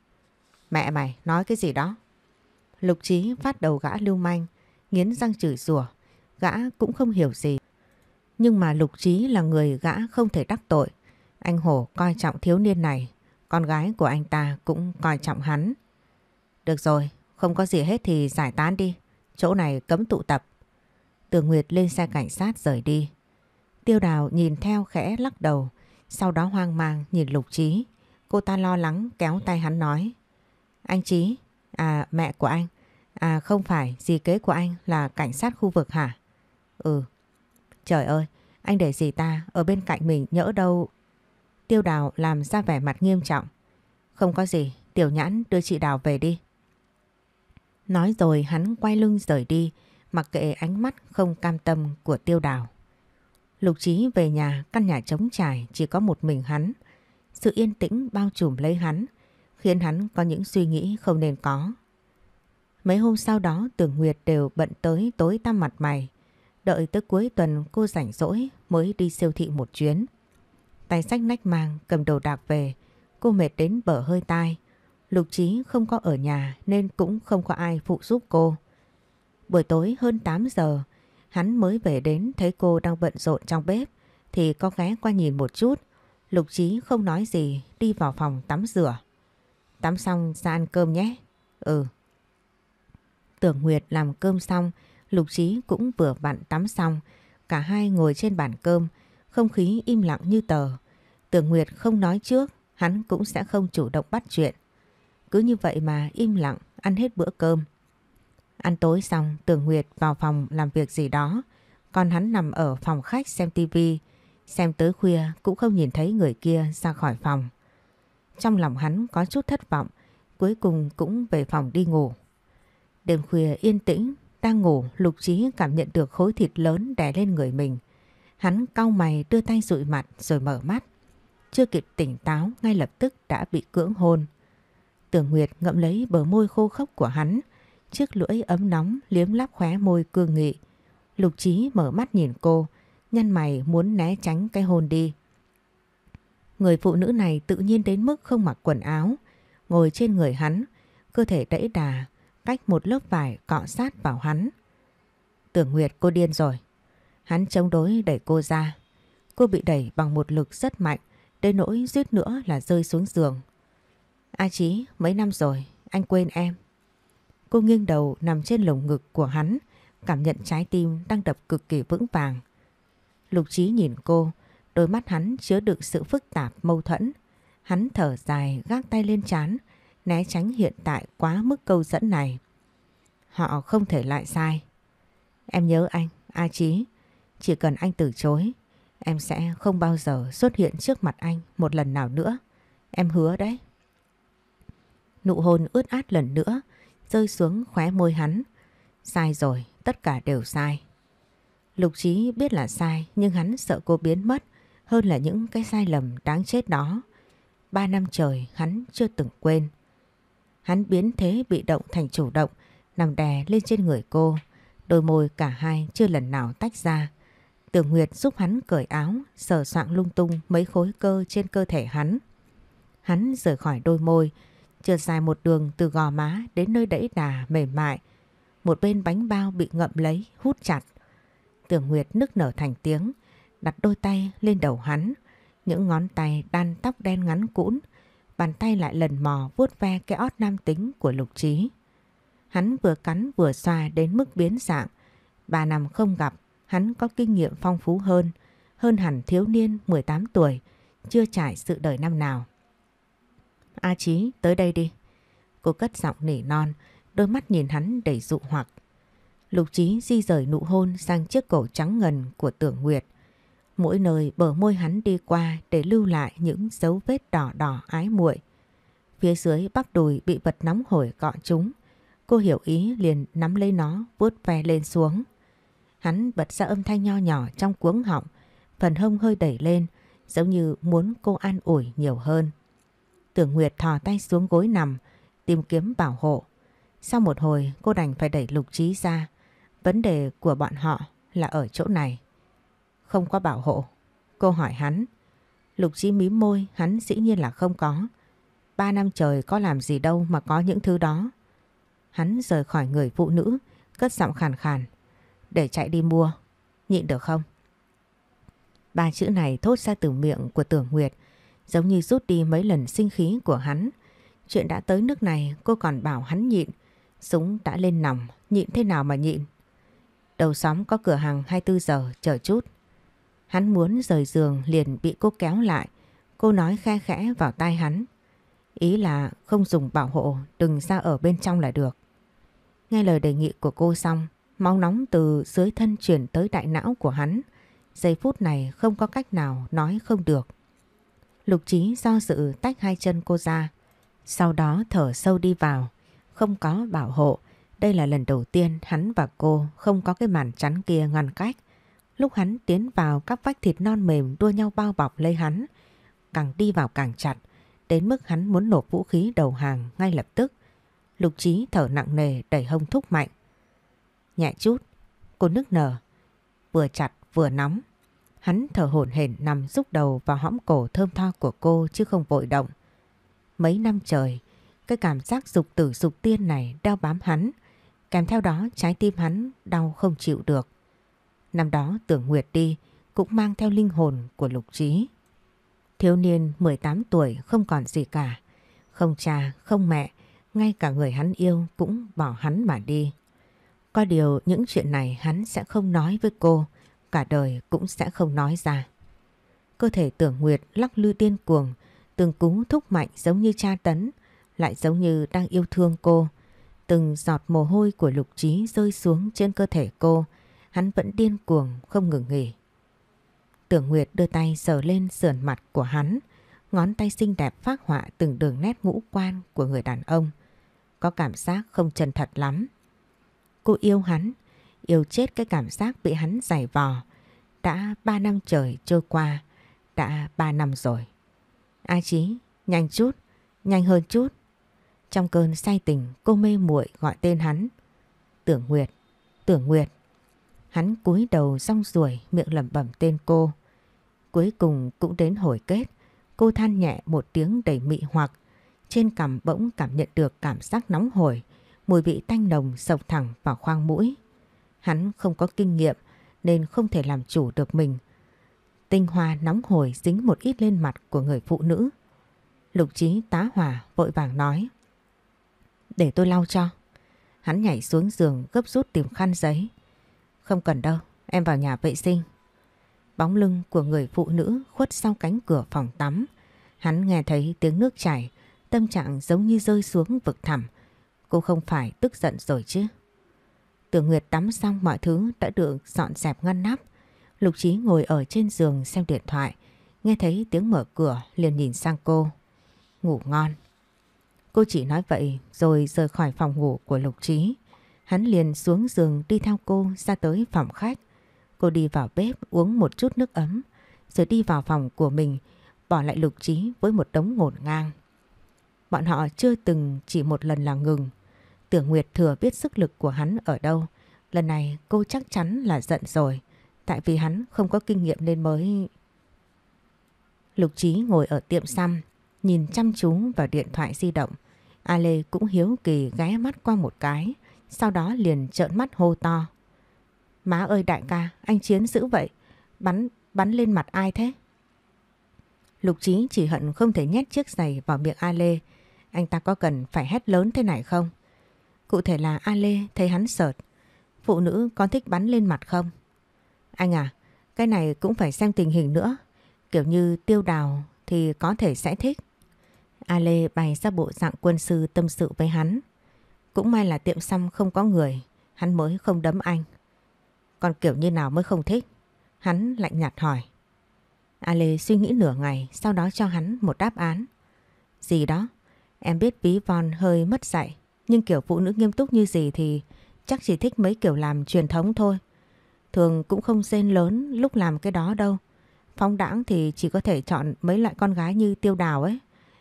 Mẹ mày nói cái gì đó? Lục Chí phát đầu gã lưu manh, nghiến răng chửi rủa, gã cũng không hiểu gì. Nhưng mà Lục Chí là người gã không thể đắc tội. Anh Hổ coi trọng thiếu niên này, con gái của anh ta cũng coi trọng hắn. Được rồi, không có gì hết thì giải tán đi, chỗ này cấm tụ tập. Tường Nguyệt lên xe cảnh sát rời đi. Tiêu đào nhìn theo khẽ lắc đầu, sau đó hoang mang nhìn Lục Chí. Cô ta lo lắng kéo tay hắn nói. Anh Chí, à mẹ của anh, À không phải, dì kế của anh là cảnh sát khu vực hả? Ừ. Trời ơi, anh để dì ta ở bên cạnh mình nhỡ đâu. Tiêu đào làm ra vẻ mặt nghiêm trọng. Không có gì, tiểu nhãn đưa chị đào về đi. Nói rồi hắn quay lưng rời đi, mặc kệ ánh mắt không cam tâm của tiêu đào. Lục trí về nhà, căn nhà trống trải chỉ có một mình hắn. Sự yên tĩnh bao trùm lấy hắn, khiến hắn có những suy nghĩ không nên có. Mấy hôm sau đó Tưởng Nguyệt đều bận tới tối tăm mặt mày. Đợi tới cuối tuần cô rảnh rỗi mới đi siêu thị một chuyến. Tay sách nách mang cầm đồ đạc về, cô mệt đến bở hơi tai. Lục Trí không có ở nhà nên cũng không có ai phụ giúp cô. Buổi tối hơn 8 giờ, hắn mới về đến thấy cô đang bận rộn trong bếp thì có ghé qua nhìn một chút. Lục Trí không nói gì đi vào phòng tắm rửa. Tắm xong ra ăn cơm nhé. Ừ. Tưởng Nguyệt làm cơm xong, Lục Chí cũng vừa vặn tắm xong. Cả hai ngồi trên bàn cơm, không khí im lặng như tờ. Tưởng Nguyệt không nói trước, hắn cũng sẽ không chủ động bắt chuyện. Cứ như vậy mà im lặng, ăn hết bữa cơm. Ăn tối xong, Tưởng Nguyệt vào phòng làm việc gì đó. Còn hắn nằm ở phòng khách xem tivi, xem tới khuya cũng không nhìn thấy người kia ra khỏi phòng. Trong lòng hắn có chút thất vọng, cuối cùng cũng về phòng đi ngủ. Đêm khuya yên tĩnh, đang ngủ Lục Trí cảm nhận được khối thịt lớn đè lên người mình. Hắn cau mày đưa tay dụi mặt rồi mở mắt. Chưa kịp tỉnh táo ngay lập tức đã bị cưỡng hôn. Tưởng Nguyệt ngậm lấy bờ môi khô khốc của hắn. Chiếc lưỡi ấm nóng liếm lắp khóe môi cương nghị. Lục Trí mở mắt nhìn cô, nhăn mày muốn né tránh cái hôn đi. Người phụ nữ này tự nhiên đến mức không mặc quần áo, ngồi trên người hắn, cơ thể đẫy đà, cách một lớp vải cọ sát vào hắn. Tưởng Nguyệt cô điên rồi. Hắn chống đối đẩy cô ra. Cô bị đẩy bằng một lực rất mạnh, đến nỗi suýt nữa là rơi xuống giường. A Chí, mấy năm rồi, anh quên em. Cô nghiêng đầu nằm trên lồng ngực của hắn, cảm nhận trái tim đang đập cực kỳ vững vàng. Lục Chí nhìn cô, đôi mắt hắn chứa đựng sự phức tạp mâu thuẫn. Hắn thở dài gác tay lên chán, né tránh hiện tại quá mức câu dẫn này. Họ không thể lại sai. Em nhớ anh, A Chí. Chỉ cần anh từ chối, em sẽ không bao giờ xuất hiện trước mặt anh một lần nào nữa. Em hứa đấy. Nụ hôn ướt át lần nữa, rơi xuống khóe môi hắn. Sai rồi, tất cả đều sai. Lục Chí biết là sai nhưng hắn sợ cô biến mất hơn là những cái sai lầm đáng chết đó. Ba năm trời hắn chưa từng quên. Hắn biến thế bị động thành chủ động, nằm đè lên trên người cô. Đôi môi cả hai chưa lần nào tách ra. Tưởng Nguyệt giúp hắn cởi áo, sờ soạng lung tung mấy khối cơ trên cơ thể hắn. Hắn rời khỏi đôi môi, trượt dài một đường từ gò má đến nơi đẫy đà mềm mại. Một bên bánh bao bị ngậm lấy, hút chặt. Tưởng Nguyệt nức nở thành tiếng, đặt đôi tay lên đầu hắn. Những ngón tay đan tóc đen ngắn cũn, Bàn tay lại lần mò vuốt ve cái ót nam tính của Lục Trí. Hắn vừa cắn vừa xoa đến mức biến dạng. Bà nằm không gặp, hắn có kinh nghiệm phong phú hơn, hơn hẳn thiếu niên 18 tuổi, chưa trải sự đời năm nào. A à Chí, tới đây đi. Cô cất giọng nỉ non, đôi mắt nhìn hắn đầy dụ hoặc. Lục Chí di rời nụ hôn sang chiếc cổ trắng ngần của Tưởng Nguyệt, Mỗi nơi bờ môi hắn đi qua để lưu lại những dấu vết đỏ đỏ ái muội. Phía dưới bắp đùi bị vật nóng hổi cọ chúng. Cô hiểu ý liền nắm lấy nó vuốt ve lên xuống. Hắn bật ra âm thanh nho nhỏ trong cuống họng, phần hông hơi đẩy lên giống như muốn cô an ủi nhiều hơn. Tưởng Nguyệt thò tay xuống gối nằm, tìm kiếm bảo hộ. Sau một hồi cô đành phải đẩy lục trí ra. Vấn đề của bọn họ là ở chỗ này không có bảo hộ. Cô hỏi hắn. Lục Chí mím môi, hắn dĩ nhiên là không có. Ba năm trời có làm gì đâu mà có những thứ đó. Hắn rời khỏi người phụ nữ, cất giọng khàn khàn. Để chạy đi mua, nhịn được không? Ba chữ này thốt ra từ miệng của Tưởng Nguyệt, giống như rút đi mấy lần sinh khí của hắn. Chuyện đã tới nước này cô còn bảo hắn nhịn, súng đã lên nòng, nhịn thế nào mà nhịn. Đầu xóm có cửa hàng 24 giờ, chờ chút. Hắn muốn rời giường liền bị cô kéo lại. Cô nói khe khẽ vào tai hắn. Ý là không dùng bảo hộ, đừng ra ở bên trong là được. Nghe lời đề nghị của cô xong, máu nóng từ dưới thân chuyển tới đại não của hắn. Giây phút này không có cách nào nói không được. Lục trí do dự tách hai chân cô ra, sau đó thở sâu đi vào, không có bảo hộ. Đây là lần đầu tiên hắn và cô không có cái màn chắn kia ngăn cách. Lúc hắn tiến vào các vách thịt non mềm đua nhau bao bọc lấy hắn, càng đi vào càng chặt, đến mức hắn muốn nộp vũ khí đầu hàng ngay lập tức. Lục trí thở nặng nề đẩy hông thúc mạnh. Nhẹ chút, cô nức nở, vừa chặt vừa nóng. Hắn thở hổn hển nằm rúc đầu vào hõm cổ thơm tho của cô chứ không vội động. Mấy năm trời, cái cảm giác dục tử dục tiên này đeo bám hắn, kèm theo đó trái tim hắn đau không chịu được. Năm đó Tưởng Nguyệt đi cũng mang theo linh hồn của Lục Trí. Thiếu niên 18 tuổi không còn gì cả. Không cha, không mẹ, ngay cả người hắn yêu cũng bỏ hắn mà đi. Có điều những chuyện này hắn sẽ không nói với cô, cả đời cũng sẽ không nói ra. Cơ thể Tưởng Nguyệt lắc lư điên cuồng, từng cú thúc mạnh giống như cha tấn, lại giống như đang yêu thương cô. Từng giọt mồ hôi của lục trí rơi xuống trên cơ thể cô, hắn vẫn điên cuồng không ngừng nghỉ. Tưởng Nguyệt đưa tay sờ lên sườn mặt của hắn, ngón tay xinh đẹp phác họa từng đường nét ngũ quan của người đàn ông. Có cảm giác không chân thật lắm. Cô yêu hắn, yêu chết cái cảm giác bị hắn giày vò. Đã ba năm trời trôi qua, đã ba năm rồi. ai Chí, nhanh chút, nhanh hơn chút. Trong cơn say tình cô mê muội gọi tên hắn. Tưởng Nguyệt, Tưởng Nguyệt. Hắn cúi đầu rong ruổi miệng lẩm bẩm tên cô. Cuối cùng cũng đến hồi kết, cô than nhẹ một tiếng đầy mị hoặc. Trên cằm bỗng cảm nhận được cảm giác nóng hổi, mùi vị tanh nồng sộc thẳng vào khoang mũi. Hắn không có kinh nghiệm nên không thể làm chủ được mình. Tinh hoa nóng hổi dính một ít lên mặt của người phụ nữ. Lục trí tá hỏa vội vàng nói. Để tôi lau cho. Hắn nhảy xuống giường gấp rút tìm khăn giấy. Không cần đâu, em vào nhà vệ sinh. Bóng lưng của người phụ nữ khuất sau cánh cửa phòng tắm. Hắn nghe thấy tiếng nước chảy, tâm trạng giống như rơi xuống vực thẳm. Cô không phải tức giận rồi chứ. Tưởng Nguyệt tắm xong mọi thứ đã được dọn dẹp ngăn nắp. Lục Chí ngồi ở trên giường xem điện thoại, nghe thấy tiếng mở cửa liền nhìn sang cô. Ngủ ngon. Cô chỉ nói vậy rồi rời khỏi phòng ngủ của Lục Chí. Hắn liền xuống giường đi theo cô ra tới phòng khách. Cô đi vào bếp uống một chút nước ấm, rồi đi vào phòng của mình, bỏ lại lục trí với một đống ngổn ngang. Bọn họ chưa từng chỉ một lần là ngừng. Tưởng Nguyệt thừa biết sức lực của hắn ở đâu. Lần này cô chắc chắn là giận rồi, tại vì hắn không có kinh nghiệm nên mới... Lục Trí ngồi ở tiệm xăm, nhìn chăm chú vào điện thoại di động. A Lê cũng hiếu kỳ ghé mắt qua một cái. Sau đó liền trợn mắt hô to. Má ơi đại ca, anh chiến dữ vậy. Bắn, bắn lên mặt ai thế? Lục Chí chỉ hận không thể nhét chiếc giày vào miệng A Lê. Anh ta có cần phải hét lớn thế này không? Cụ thể là A Lê thấy hắn sợt. Phụ nữ có thích bắn lên mặt không? Anh à, cái này cũng phải xem tình hình nữa. Kiểu như tiêu đào thì có thể sẽ thích. A Lê bày ra bộ dạng quân sư tâm sự với hắn. Cũng may là tiệm xăm không có người, hắn mới không đấm anh. Còn kiểu như nào mới không thích? Hắn lạnh nhạt hỏi. a lê suy nghĩ nửa ngày, sau đó cho hắn một đáp án. Gì đó, em biết ví von hơi mất dạy, nhưng kiểu phụ nữ nghiêm túc như gì thì chắc chỉ thích mấy kiểu làm truyền thống thôi. Thường cũng không xên lớn lúc làm cái đó đâu. phong đãng thì chỉ có thể chọn mấy loại con gái như tiêu đào ấy.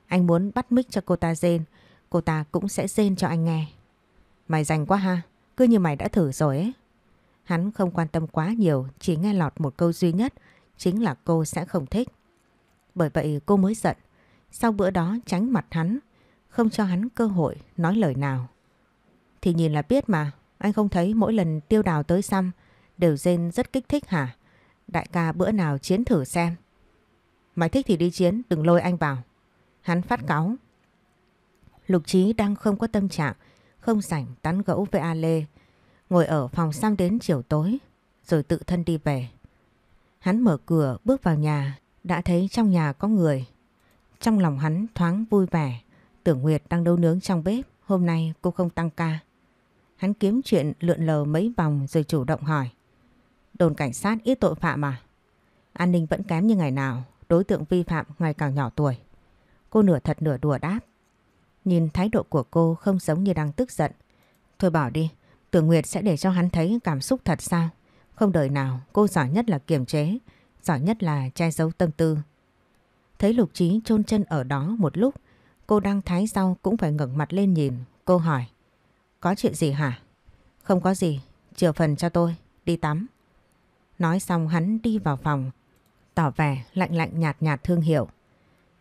Anh muốn bắt mic cho cô ta rên, cô ta cũng sẽ rên cho anh nghe. Mày rành quá ha, cứ như mày đã thử rồi ấy. Hắn không quan tâm quá nhiều, chỉ nghe lọt một câu duy nhất, chính là cô sẽ không thích. Bởi vậy cô mới giận, sau bữa đó tránh mặt hắn, không cho hắn cơ hội nói lời nào. Thì nhìn là biết mà, anh không thấy mỗi lần tiêu đào tới xăm đều rên rất kích thích hả? Đại ca bữa nào chiến thử xem. Mày thích thì đi chiến, đừng lôi anh vào. Hắn phát cáo. Lục Trí đang không có tâm trạng không sảnh tán gẫu với A Lê, ngồi ở phòng xăm đến chiều tối, rồi tự thân đi về. Hắn mở cửa bước vào nhà, đã thấy trong nhà có người. Trong lòng hắn thoáng vui vẻ, tưởng Nguyệt đang nấu nướng trong bếp, hôm nay cô không tăng ca. Hắn kiếm chuyện lượn lờ mấy vòng rồi chủ động hỏi. Đồn cảnh sát ít tội phạm à? An ninh vẫn kém như ngày nào, đối tượng vi phạm ngày càng nhỏ tuổi. Cô nửa thật nửa đùa đáp. Nhìn thái độ của cô không giống như đang tức giận. Thôi bỏ đi, Tưởng Nguyệt sẽ để cho hắn thấy cảm xúc thật sao? Không đời nào cô giỏi nhất là kiềm chế, giỏi nhất là che giấu tâm tư. Thấy Lục Trí chôn chân ở đó một lúc, cô đang thái sau cũng phải ngẩng mặt lên nhìn. Cô hỏi, có chuyện gì hả? Không có gì, chừa phần cho tôi, đi tắm. Nói xong hắn đi vào phòng, tỏ vẻ lạnh lạnh nhạt nhạt thương hiệu.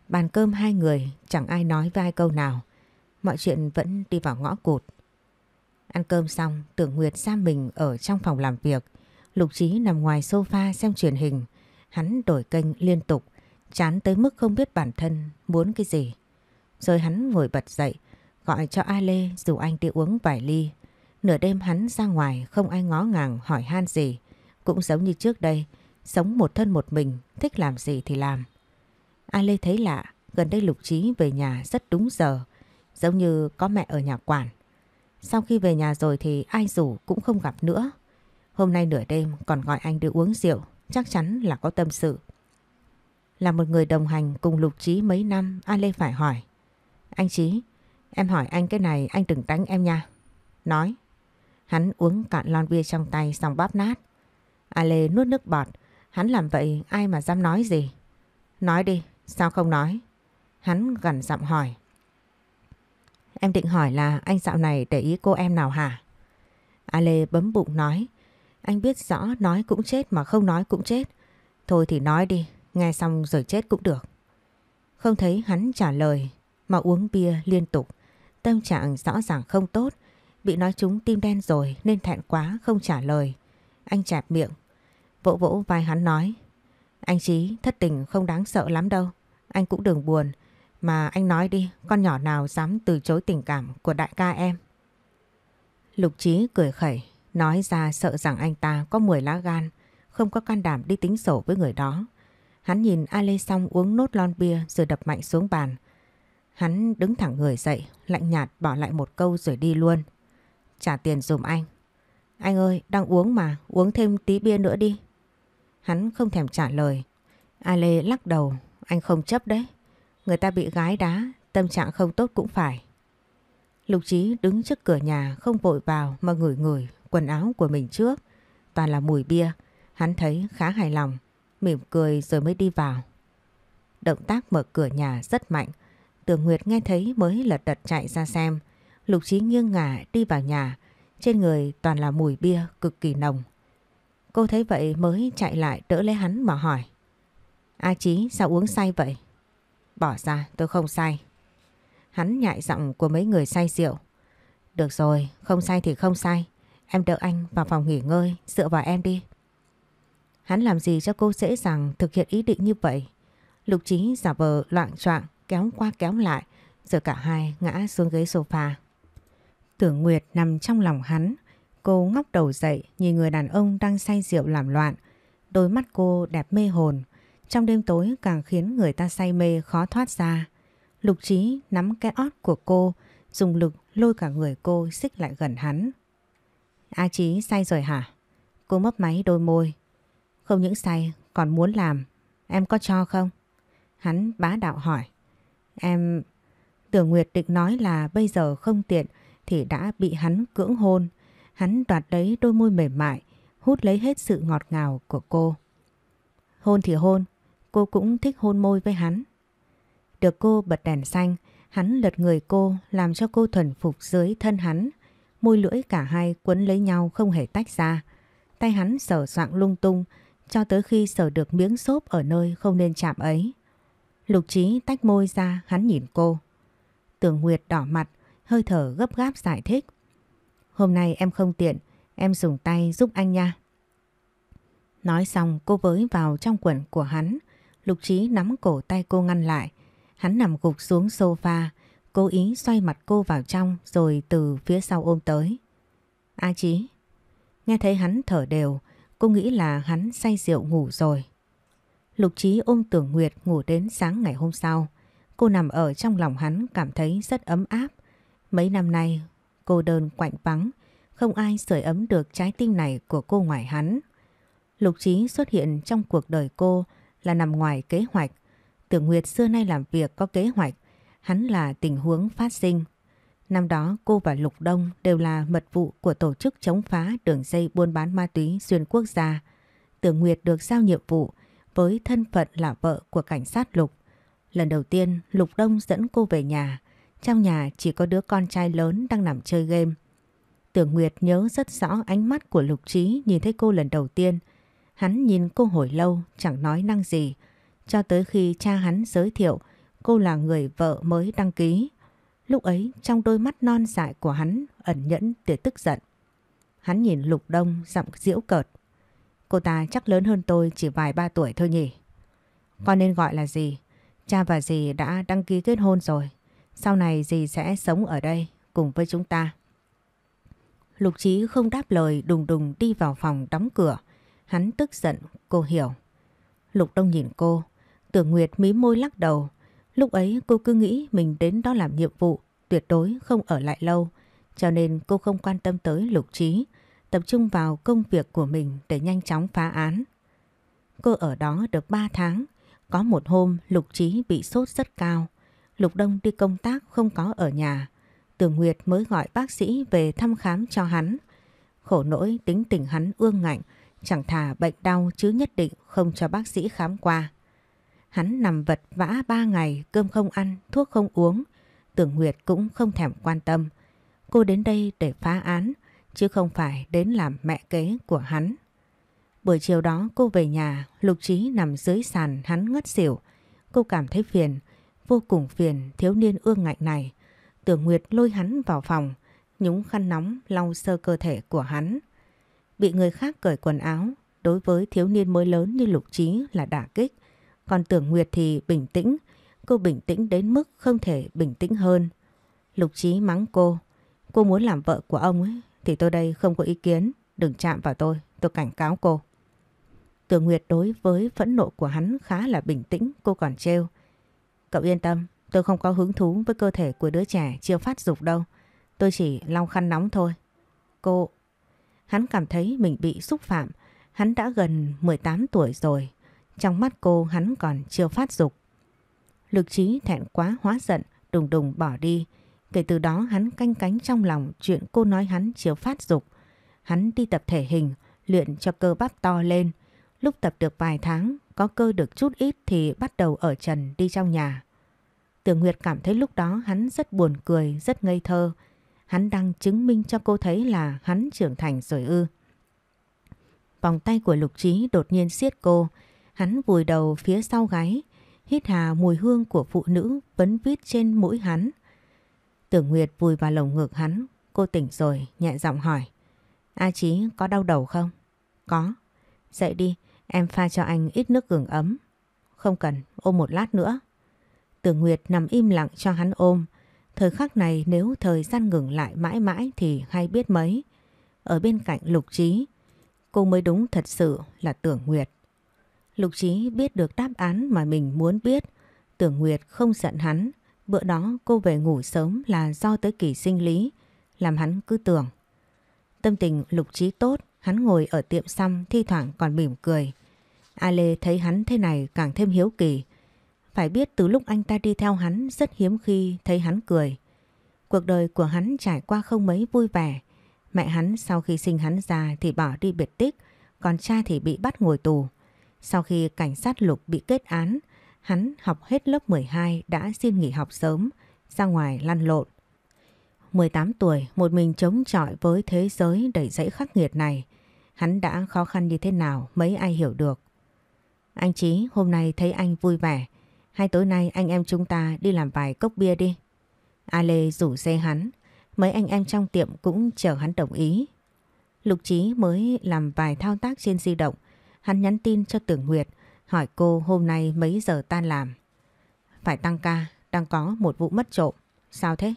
Bàn cơm hai người chẳng ai nói với ai câu nào mọi chuyện vẫn đi vào ngõ cụt. Ăn cơm xong, Tưởng Nguyệt giam mình ở trong phòng làm việc. Lục Chí nằm ngoài sofa xem truyền hình. Hắn đổi kênh liên tục, chán tới mức không biết bản thân muốn cái gì. Rồi hắn ngồi bật dậy, gọi cho A Lê dù anh đi uống vài ly. Nửa đêm hắn ra ngoài không ai ngó ngàng hỏi han gì. Cũng giống như trước đây, sống một thân một mình, thích làm gì thì làm. A Lê thấy lạ, gần đây Lục Chí về nhà rất đúng giờ. Giống như có mẹ ở nhà quản. Sau khi về nhà rồi thì ai rủ cũng không gặp nữa. Hôm nay nửa đêm còn gọi anh đi uống rượu, chắc chắn là có tâm sự. Là một người đồng hành cùng Lục Trí mấy năm, A Lê phải hỏi. Anh Trí, em hỏi anh cái này anh đừng đánh em nha. Nói. Hắn uống cạn lon bia trong tay xong bóp nát. A Lê nuốt nước bọt, hắn làm vậy ai mà dám nói gì. Nói đi, sao không nói? Hắn gần giọng hỏi. Em định hỏi là anh dạo này để ý cô em nào hả? A Lê bấm bụng nói. Anh biết rõ nói cũng chết mà không nói cũng chết. Thôi thì nói đi, nghe xong rồi chết cũng được. Không thấy hắn trả lời mà uống bia liên tục. Tâm trạng rõ ràng không tốt. Bị nói chúng tim đen rồi nên thẹn quá không trả lời. Anh chẹp miệng. Vỗ vỗ vai hắn nói. Anh Chí thất tình không đáng sợ lắm đâu. Anh cũng đừng buồn. Mà anh nói đi, con nhỏ nào dám từ chối tình cảm của đại ca em? Lục Chí cười khẩy, nói ra sợ rằng anh ta có 10 lá gan, không có can đảm đi tính sổ với người đó. Hắn nhìn A Lê xong uống nốt lon bia rồi đập mạnh xuống bàn. Hắn đứng thẳng người dậy, lạnh nhạt bỏ lại một câu rồi đi luôn. Trả tiền dùm anh. Anh ơi, đang uống mà, uống thêm tí bia nữa đi. Hắn không thèm trả lời. A Lê lắc đầu, anh không chấp đấy. Người ta bị gái đá, tâm trạng không tốt cũng phải. Lục Chí đứng trước cửa nhà không vội vào mà ngửi ngửi quần áo của mình trước. Toàn là mùi bia, hắn thấy khá hài lòng, mỉm cười rồi mới đi vào. Động tác mở cửa nhà rất mạnh, Tường Nguyệt nghe thấy mới lật đật chạy ra xem. Lục Chí nghiêng ngả đi vào nhà, trên người toàn là mùi bia cực kỳ nồng. Cô thấy vậy mới chạy lại đỡ lấy hắn mà hỏi. A Chí sao uống say vậy? Bỏ ra tôi không say. Hắn nhại giọng của mấy người say rượu. Được rồi, không say thì không say. Em đỡ anh vào phòng nghỉ ngơi, dựa vào em đi. Hắn làm gì cho cô dễ dàng thực hiện ý định như vậy? Lục trí giả vờ loạn choạng kéo qua kéo lại, rồi cả hai ngã xuống ghế sofa. Tưởng Nguyệt nằm trong lòng hắn, cô ngóc đầu dậy nhìn người đàn ông đang say rượu làm loạn. Đôi mắt cô đẹp mê hồn, trong đêm tối càng khiến người ta say mê khó thoát ra. Lục Trí nắm cái ót của cô, dùng lực lôi cả người cô xích lại gần hắn. A Trí say rồi hả? Cô mấp máy đôi môi. Không những say, còn muốn làm. Em có cho không? Hắn bá đạo hỏi. Em... Tưởng Nguyệt định nói là bây giờ không tiện thì đã bị hắn cưỡng hôn. Hắn đoạt lấy đôi môi mềm mại, hút lấy hết sự ngọt ngào của cô. Hôn thì hôn, cô cũng thích hôn môi với hắn. Được cô bật đèn xanh, hắn lật người cô làm cho cô thuần phục dưới thân hắn. Môi lưỡi cả hai quấn lấy nhau không hề tách ra. Tay hắn sờ soạng lung tung cho tới khi sờ được miếng xốp ở nơi không nên chạm ấy. Lục trí tách môi ra hắn nhìn cô. Tường Nguyệt đỏ mặt, hơi thở gấp gáp giải thích. Hôm nay em không tiện, em dùng tay giúp anh nha. Nói xong cô với vào trong quần của hắn, Lục Chí nắm cổ tay cô ngăn lại. Hắn nằm gục xuống sofa, cố ý xoay mặt cô vào trong rồi từ phía sau ôm tới. A à Trí, nghe thấy hắn thở đều, cô nghĩ là hắn say rượu ngủ rồi. Lục Chí ôm Tưởng Nguyệt ngủ đến sáng ngày hôm sau. Cô nằm ở trong lòng hắn cảm thấy rất ấm áp. Mấy năm nay, cô đơn quạnh vắng, không ai sưởi ấm được trái tim này của cô ngoài hắn. Lục Chí xuất hiện trong cuộc đời cô là nằm ngoài kế hoạch. Tưởng Nguyệt xưa nay làm việc có kế hoạch, hắn là tình huống phát sinh. Năm đó cô và Lục Đông đều là mật vụ của tổ chức chống phá đường dây buôn bán ma túy xuyên quốc gia. Tưởng Nguyệt được giao nhiệm vụ với thân phận là vợ của cảnh sát Lục. Lần đầu tiên Lục Đông dẫn cô về nhà. Trong nhà chỉ có đứa con trai lớn đang nằm chơi game. Tưởng Nguyệt nhớ rất rõ ánh mắt của Lục Trí nhìn thấy cô lần đầu tiên – Hắn nhìn cô hồi lâu chẳng nói năng gì cho tới khi cha hắn giới thiệu cô là người vợ mới đăng ký. Lúc ấy trong đôi mắt non dại của hắn ẩn nhẫn tia tức giận. Hắn nhìn Lục Đông giọng diễu cợt. Cô ta chắc lớn hơn tôi chỉ vài ba tuổi thôi nhỉ. Con nên gọi là gì? Cha và dì đã đăng ký kết hôn rồi. Sau này dì sẽ sống ở đây cùng với chúng ta. Lục trí không đáp lời đùng đùng đi vào phòng đóng cửa. Hắn tức giận, cô hiểu. Lục Đông nhìn cô, Tưởng Nguyệt mí môi lắc đầu. Lúc ấy cô cứ nghĩ mình đến đó làm nhiệm vụ, tuyệt đối không ở lại lâu. Cho nên cô không quan tâm tới Lục Trí, tập trung vào công việc của mình để nhanh chóng phá án. Cô ở đó được 3 tháng, có một hôm Lục Trí bị sốt rất cao. Lục Đông đi công tác không có ở nhà. Tưởng Nguyệt mới gọi bác sĩ về thăm khám cho hắn. Khổ nỗi tính tình hắn ương ngạnh chẳng thà bệnh đau chứ nhất định không cho bác sĩ khám qua. Hắn nằm vật vã ba ngày, cơm không ăn, thuốc không uống. Tưởng Nguyệt cũng không thèm quan tâm. Cô đến đây để phá án, chứ không phải đến làm mẹ kế của hắn. Buổi chiều đó cô về nhà, Lục Trí nằm dưới sàn hắn ngất xỉu. Cô cảm thấy phiền, vô cùng phiền thiếu niên ương ngạnh này. Tưởng Nguyệt lôi hắn vào phòng, nhúng khăn nóng lau sơ cơ thể của hắn. Bị người khác cởi quần áo đối với thiếu niên mới lớn như Lục Trí là đả kích. Còn Tưởng Nguyệt thì bình tĩnh, cô bình tĩnh đến mức không thể bình tĩnh hơn. Lục Trí mắng cô, cô muốn làm vợ của ông ấy thì tôi đây không có ý kiến, đừng chạm vào tôi, tôi cảnh cáo cô. Tưởng Nguyệt đối với phẫn nộ của hắn khá là bình tĩnh, cô còn trêu. Cậu yên tâm, tôi không có hứng thú với cơ thể của đứa trẻ chưa phát dục đâu, tôi chỉ lau khăn nóng thôi. Cô, Hắn cảm thấy mình bị xúc phạm, hắn đã gần 18 tuổi rồi, trong mắt cô hắn còn chưa phát dục. Lực trí thẹn quá hóa giận, đùng đùng bỏ đi. Kể từ đó hắn canh cánh trong lòng chuyện cô nói hắn chưa phát dục. Hắn đi tập thể hình, luyện cho cơ bắp to lên. Lúc tập được vài tháng, có cơ được chút ít thì bắt đầu ở trần đi trong nhà. Tưởng Nguyệt cảm thấy lúc đó hắn rất buồn cười, rất ngây thơ. Hắn đang chứng minh cho cô thấy là hắn trưởng thành rồi ư. Vòng tay của Lục Trí đột nhiên siết cô. Hắn vùi đầu phía sau gáy, hít hà mùi hương của phụ nữ vấn vít trên mũi hắn. Tưởng Nguyệt vùi vào lồng ngực hắn, cô tỉnh rồi, nhẹ giọng hỏi. A Chí có đau đầu không? Có. Dậy đi, em pha cho anh ít nước gừng ấm. Không cần, ôm một lát nữa. Tưởng Nguyệt nằm im lặng cho hắn ôm. Thời khắc này nếu thời gian ngừng lại mãi mãi thì hay biết mấy. Ở bên cạnh Lục Trí, cô mới đúng thật sự là Tưởng Nguyệt. Lục Trí biết được đáp án mà mình muốn biết. Tưởng Nguyệt không giận hắn. Bữa đó cô về ngủ sớm là do tới kỳ sinh lý, làm hắn cứ tưởng. Tâm tình Lục Trí tốt, hắn ngồi ở tiệm xăm thi thoảng còn mỉm cười. A Lê thấy hắn thế này càng thêm hiếu kỳ. Phải biết từ lúc anh ta đi theo hắn rất hiếm khi thấy hắn cười. Cuộc đời của hắn trải qua không mấy vui vẻ. Mẹ hắn sau khi sinh hắn ra thì bỏ đi biệt tích, còn cha thì bị bắt ngồi tù. Sau khi cảnh sát lục bị kết án, hắn học hết lớp 12 đã xin nghỉ học sớm, ra ngoài lăn lộn. 18 tuổi, một mình chống chọi với thế giới đầy dãy khắc nghiệt này. Hắn đã khó khăn như thế nào mấy ai hiểu được. Anh Chí hôm nay thấy anh vui vẻ, Hai tối nay anh em chúng ta đi làm vài cốc bia đi. A Lê rủ xe hắn, mấy anh em trong tiệm cũng chờ hắn đồng ý. Lục Chí mới làm vài thao tác trên di động, hắn nhắn tin cho Tưởng Nguyệt, hỏi cô hôm nay mấy giờ tan làm. Phải tăng ca, đang có một vụ mất trộm. Sao thế?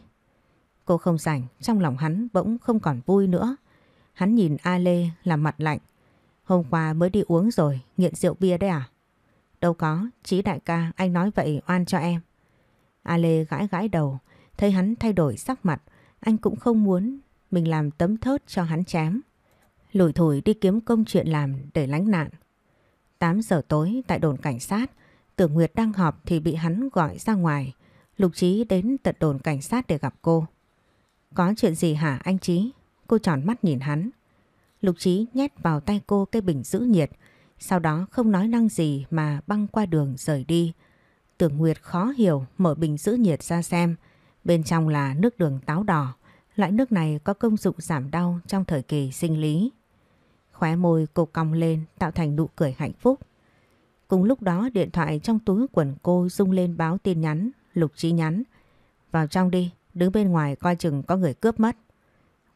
Cô không rảnh, trong lòng hắn bỗng không còn vui nữa. Hắn nhìn A Lê làm mặt lạnh. Hôm qua mới đi uống rồi, nghiện rượu bia đấy à? Đâu có, Chí đại ca, anh nói vậy oan cho em. A Lê gãi gãi đầu, thấy hắn thay đổi sắc mặt, anh cũng không muốn mình làm tấm thớt cho hắn chém. Lủi thủi đi kiếm công chuyện làm để lánh nạn. 8 giờ tối tại đồn cảnh sát, Tưởng Nguyệt đang họp thì bị hắn gọi ra ngoài. Lục Trí đến tận đồn cảnh sát để gặp cô. Có chuyện gì hả anh Trí? Cô tròn mắt nhìn hắn. Lục Trí nhét vào tay cô cái bình giữ nhiệt sau đó không nói năng gì mà băng qua đường rời đi. Tưởng Nguyệt khó hiểu mở bình giữ nhiệt ra xem. Bên trong là nước đường táo đỏ. Loại nước này có công dụng giảm đau trong thời kỳ sinh lý. Khóe môi cô cong lên tạo thành nụ cười hạnh phúc. Cùng lúc đó điện thoại trong túi quần cô rung lên báo tin nhắn, lục trí nhắn. Vào trong đi, đứng bên ngoài coi chừng có người cướp mất.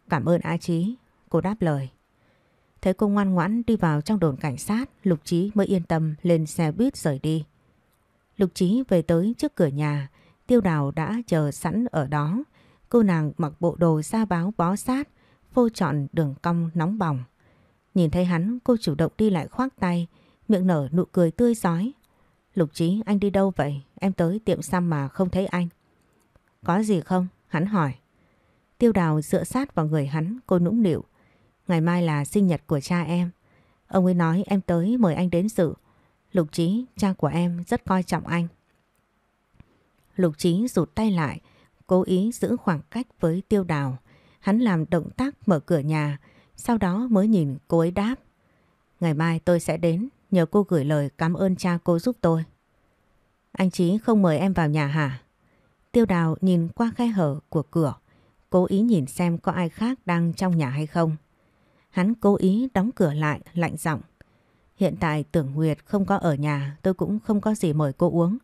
Cảm ơn A Chí, cô đáp lời. Thấy cô ngoan ngoãn đi vào trong đồn cảnh sát, Lục Trí mới yên tâm lên xe buýt rời đi. Lục Trí về tới trước cửa nhà, Tiêu Đào đã chờ sẵn ở đó. Cô nàng mặc bộ đồ da báo bó sát, phô trọn đường cong nóng bỏng. Nhìn thấy hắn, cô chủ động đi lại khoác tay, miệng nở nụ cười tươi giói. Lục Trí, anh đi đâu vậy? Em tới tiệm xăm mà không thấy anh. Có gì không? Hắn hỏi. Tiêu Đào dựa sát vào người hắn, cô nũng nịu. Ngày mai là sinh nhật của cha em. Ông ấy nói em tới mời anh đến dự. Lục Chí, cha của em rất coi trọng anh. Lục Chí rụt tay lại, cố ý giữ khoảng cách với tiêu đào. Hắn làm động tác mở cửa nhà, sau đó mới nhìn cô ấy đáp. Ngày mai tôi sẽ đến, nhờ cô gửi lời cảm ơn cha cô giúp tôi. Anh Chí không mời em vào nhà hả? Tiêu đào nhìn qua khe hở của cửa, cố ý nhìn xem có ai khác đang trong nhà hay không. Hắn cố ý đóng cửa lại lạnh giọng Hiện tại Tưởng Nguyệt không có ở nhà tôi cũng không có gì mời cô uống.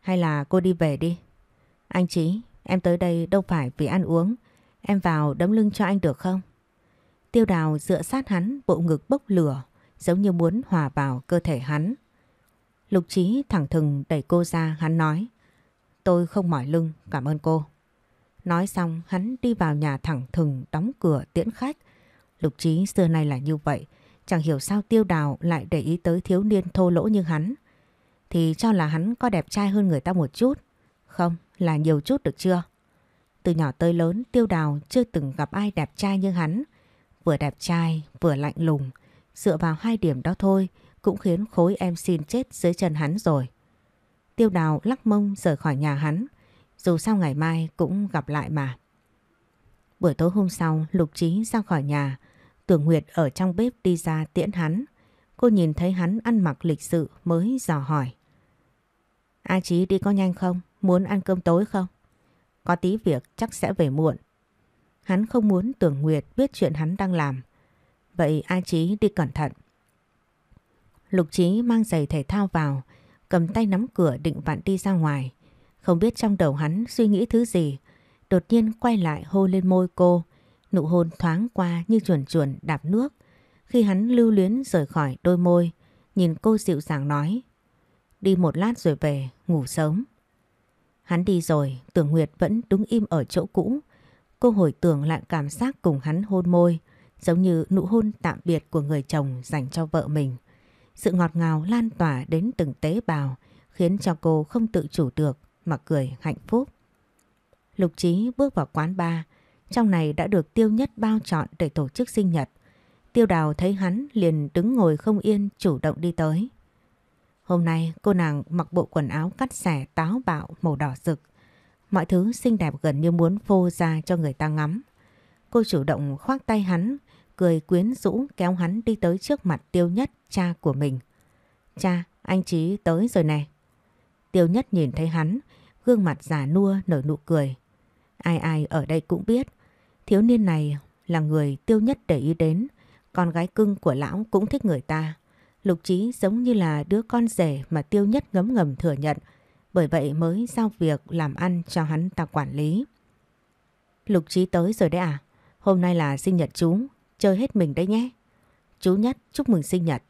Hay là cô đi về đi. Anh trí em tới đây đâu phải vì ăn uống. Em vào đấm lưng cho anh được không? Tiêu đào dựa sát hắn bộ ngực bốc lửa giống như muốn hòa vào cơ thể hắn. Lục Chí thẳng thừng đẩy cô ra hắn nói Tôi không mỏi lưng cảm ơn cô. Nói xong hắn đi vào nhà thẳng thừng đóng cửa tiễn khách Lục Trí xưa nay là như vậy, chẳng hiểu sao tiêu đào lại để ý tới thiếu niên thô lỗ như hắn. Thì cho là hắn có đẹp trai hơn người ta một chút. Không, là nhiều chút được chưa? Từ nhỏ tới lớn tiêu đào chưa từng gặp ai đẹp trai như hắn. Vừa đẹp trai, vừa lạnh lùng. Dựa vào hai điểm đó thôi cũng khiến khối em xin chết dưới chân hắn rồi. Tiêu đào lắc mông rời khỏi nhà hắn. Dù sao ngày mai cũng gặp lại mà. Buổi tối hôm sau Lục Trí ra khỏi nhà. Tường Nguyệt ở trong bếp đi ra tiễn hắn. Cô nhìn thấy hắn ăn mặc lịch sự mới dò hỏi. A Chí đi có nhanh không? Muốn ăn cơm tối không? Có tí việc chắc sẽ về muộn. Hắn không muốn Tưởng Nguyệt biết chuyện hắn đang làm. Vậy A Chí đi cẩn thận. Lục Chí mang giày thể thao vào, cầm tay nắm cửa định vặn đi ra ngoài. Không biết trong đầu hắn suy nghĩ thứ gì, đột nhiên quay lại hô lên môi cô. Nụ hôn thoáng qua như chuồn chuồn đạp nước khi hắn lưu luyến rời khỏi đôi môi, nhìn cô dịu dàng nói. Đi một lát rồi về, ngủ sớm. Hắn đi rồi, Tưởng Nguyệt vẫn đứng im ở chỗ cũ. Cô hồi tưởng lại cảm giác cùng hắn hôn môi, giống như nụ hôn tạm biệt của người chồng dành cho vợ mình. Sự ngọt ngào lan tỏa đến từng tế bào, khiến cho cô không tự chủ được mà cười hạnh phúc. Lục Chí bước vào quán bar, trong này đã được Tiêu Nhất bao chọn để tổ chức sinh nhật. Tiêu Đào thấy hắn liền đứng ngồi không yên chủ động đi tới. Hôm nay cô nàng mặc bộ quần áo cắt xẻ táo bạo màu đỏ rực. Mọi thứ xinh đẹp gần như muốn phô ra cho người ta ngắm. Cô chủ động khoác tay hắn, cười quyến rũ kéo hắn đi tới trước mặt Tiêu Nhất, cha của mình. Cha, anh Chí tới rồi nè. Tiêu Nhất nhìn thấy hắn, gương mặt già nua nở nụ cười. Ai ai ở đây cũng biết, Thiếu niên này là người tiêu nhất để ý đến, con gái cưng của lão cũng thích người ta. Lục trí giống như là đứa con rể mà tiêu nhất ngấm ngầm thừa nhận, bởi vậy mới giao việc làm ăn cho hắn ta quản lý. Lục trí tới rồi đấy à? Hôm nay là sinh nhật chú, chơi hết mình đấy nhé. Chú Nhất chúc mừng sinh nhật.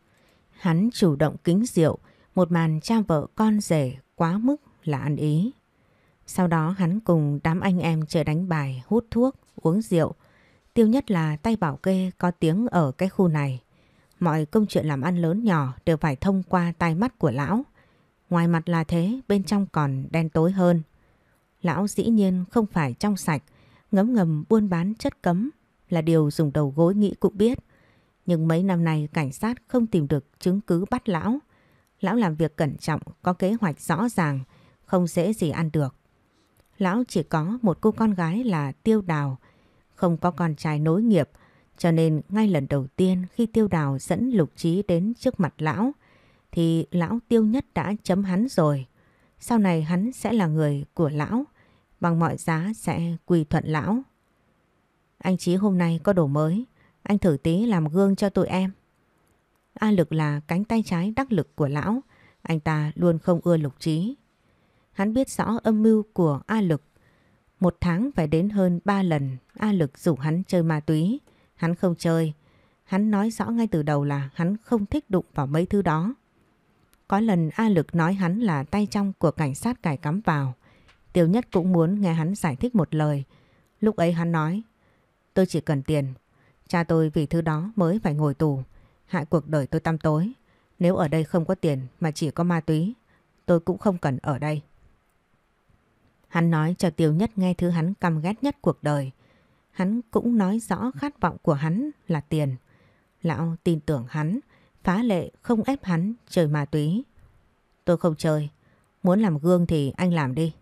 Hắn chủ động kính rượu, một màn cha vợ con rể quá mức là ăn ý. Sau đó hắn cùng đám anh em chơi đánh bài, hút thuốc, uống rượu. Tiêu nhất là tay bảo kê có tiếng ở cái khu này. Mọi công chuyện làm ăn lớn nhỏ đều phải thông qua tai mắt của lão. Ngoài mặt là thế, bên trong còn đen tối hơn. Lão dĩ nhiên không phải trong sạch, ngấm ngầm buôn bán chất cấm là điều dùng đầu gối nghĩ cũng biết. Nhưng mấy năm nay cảnh sát không tìm được chứng cứ bắt lão. Lão làm việc cẩn trọng, có kế hoạch rõ ràng, không dễ gì ăn được lão chỉ có một cô con gái là Tiêu Đào, không có con trai nối nghiệp, cho nên ngay lần đầu tiên khi Tiêu Đào dẫn Lục Trí đến trước mặt lão, thì lão Tiêu Nhất đã chấm hắn rồi. Sau này hắn sẽ là người của lão, bằng mọi giá sẽ quỳ thuận lão. Anh Trí hôm nay có đồ mới, anh thử tí làm gương cho tụi em. A Lực là cánh tay trái đắc lực của lão, anh ta luôn không ưa Lục Trí Hắn biết rõ âm mưu của A Lực. Một tháng phải đến hơn 3 lần A Lực rủ hắn chơi ma túy. Hắn không chơi. Hắn nói rõ ngay từ đầu là hắn không thích đụng vào mấy thứ đó. Có lần A Lực nói hắn là tay trong của cảnh sát cài cắm vào. Tiêu Nhất cũng muốn nghe hắn giải thích một lời. Lúc ấy hắn nói, tôi chỉ cần tiền. Cha tôi vì thứ đó mới phải ngồi tù. Hại cuộc đời tôi tăm tối. Nếu ở đây không có tiền mà chỉ có ma túy, tôi cũng không cần ở đây. Hắn nói cho Tiêu Nhất nghe thứ hắn căm ghét nhất cuộc đời. Hắn cũng nói rõ khát vọng của hắn là tiền. Lão tin tưởng hắn, phá lệ không ép hắn chơi ma túy. Tôi không chơi, muốn làm gương thì anh làm đi.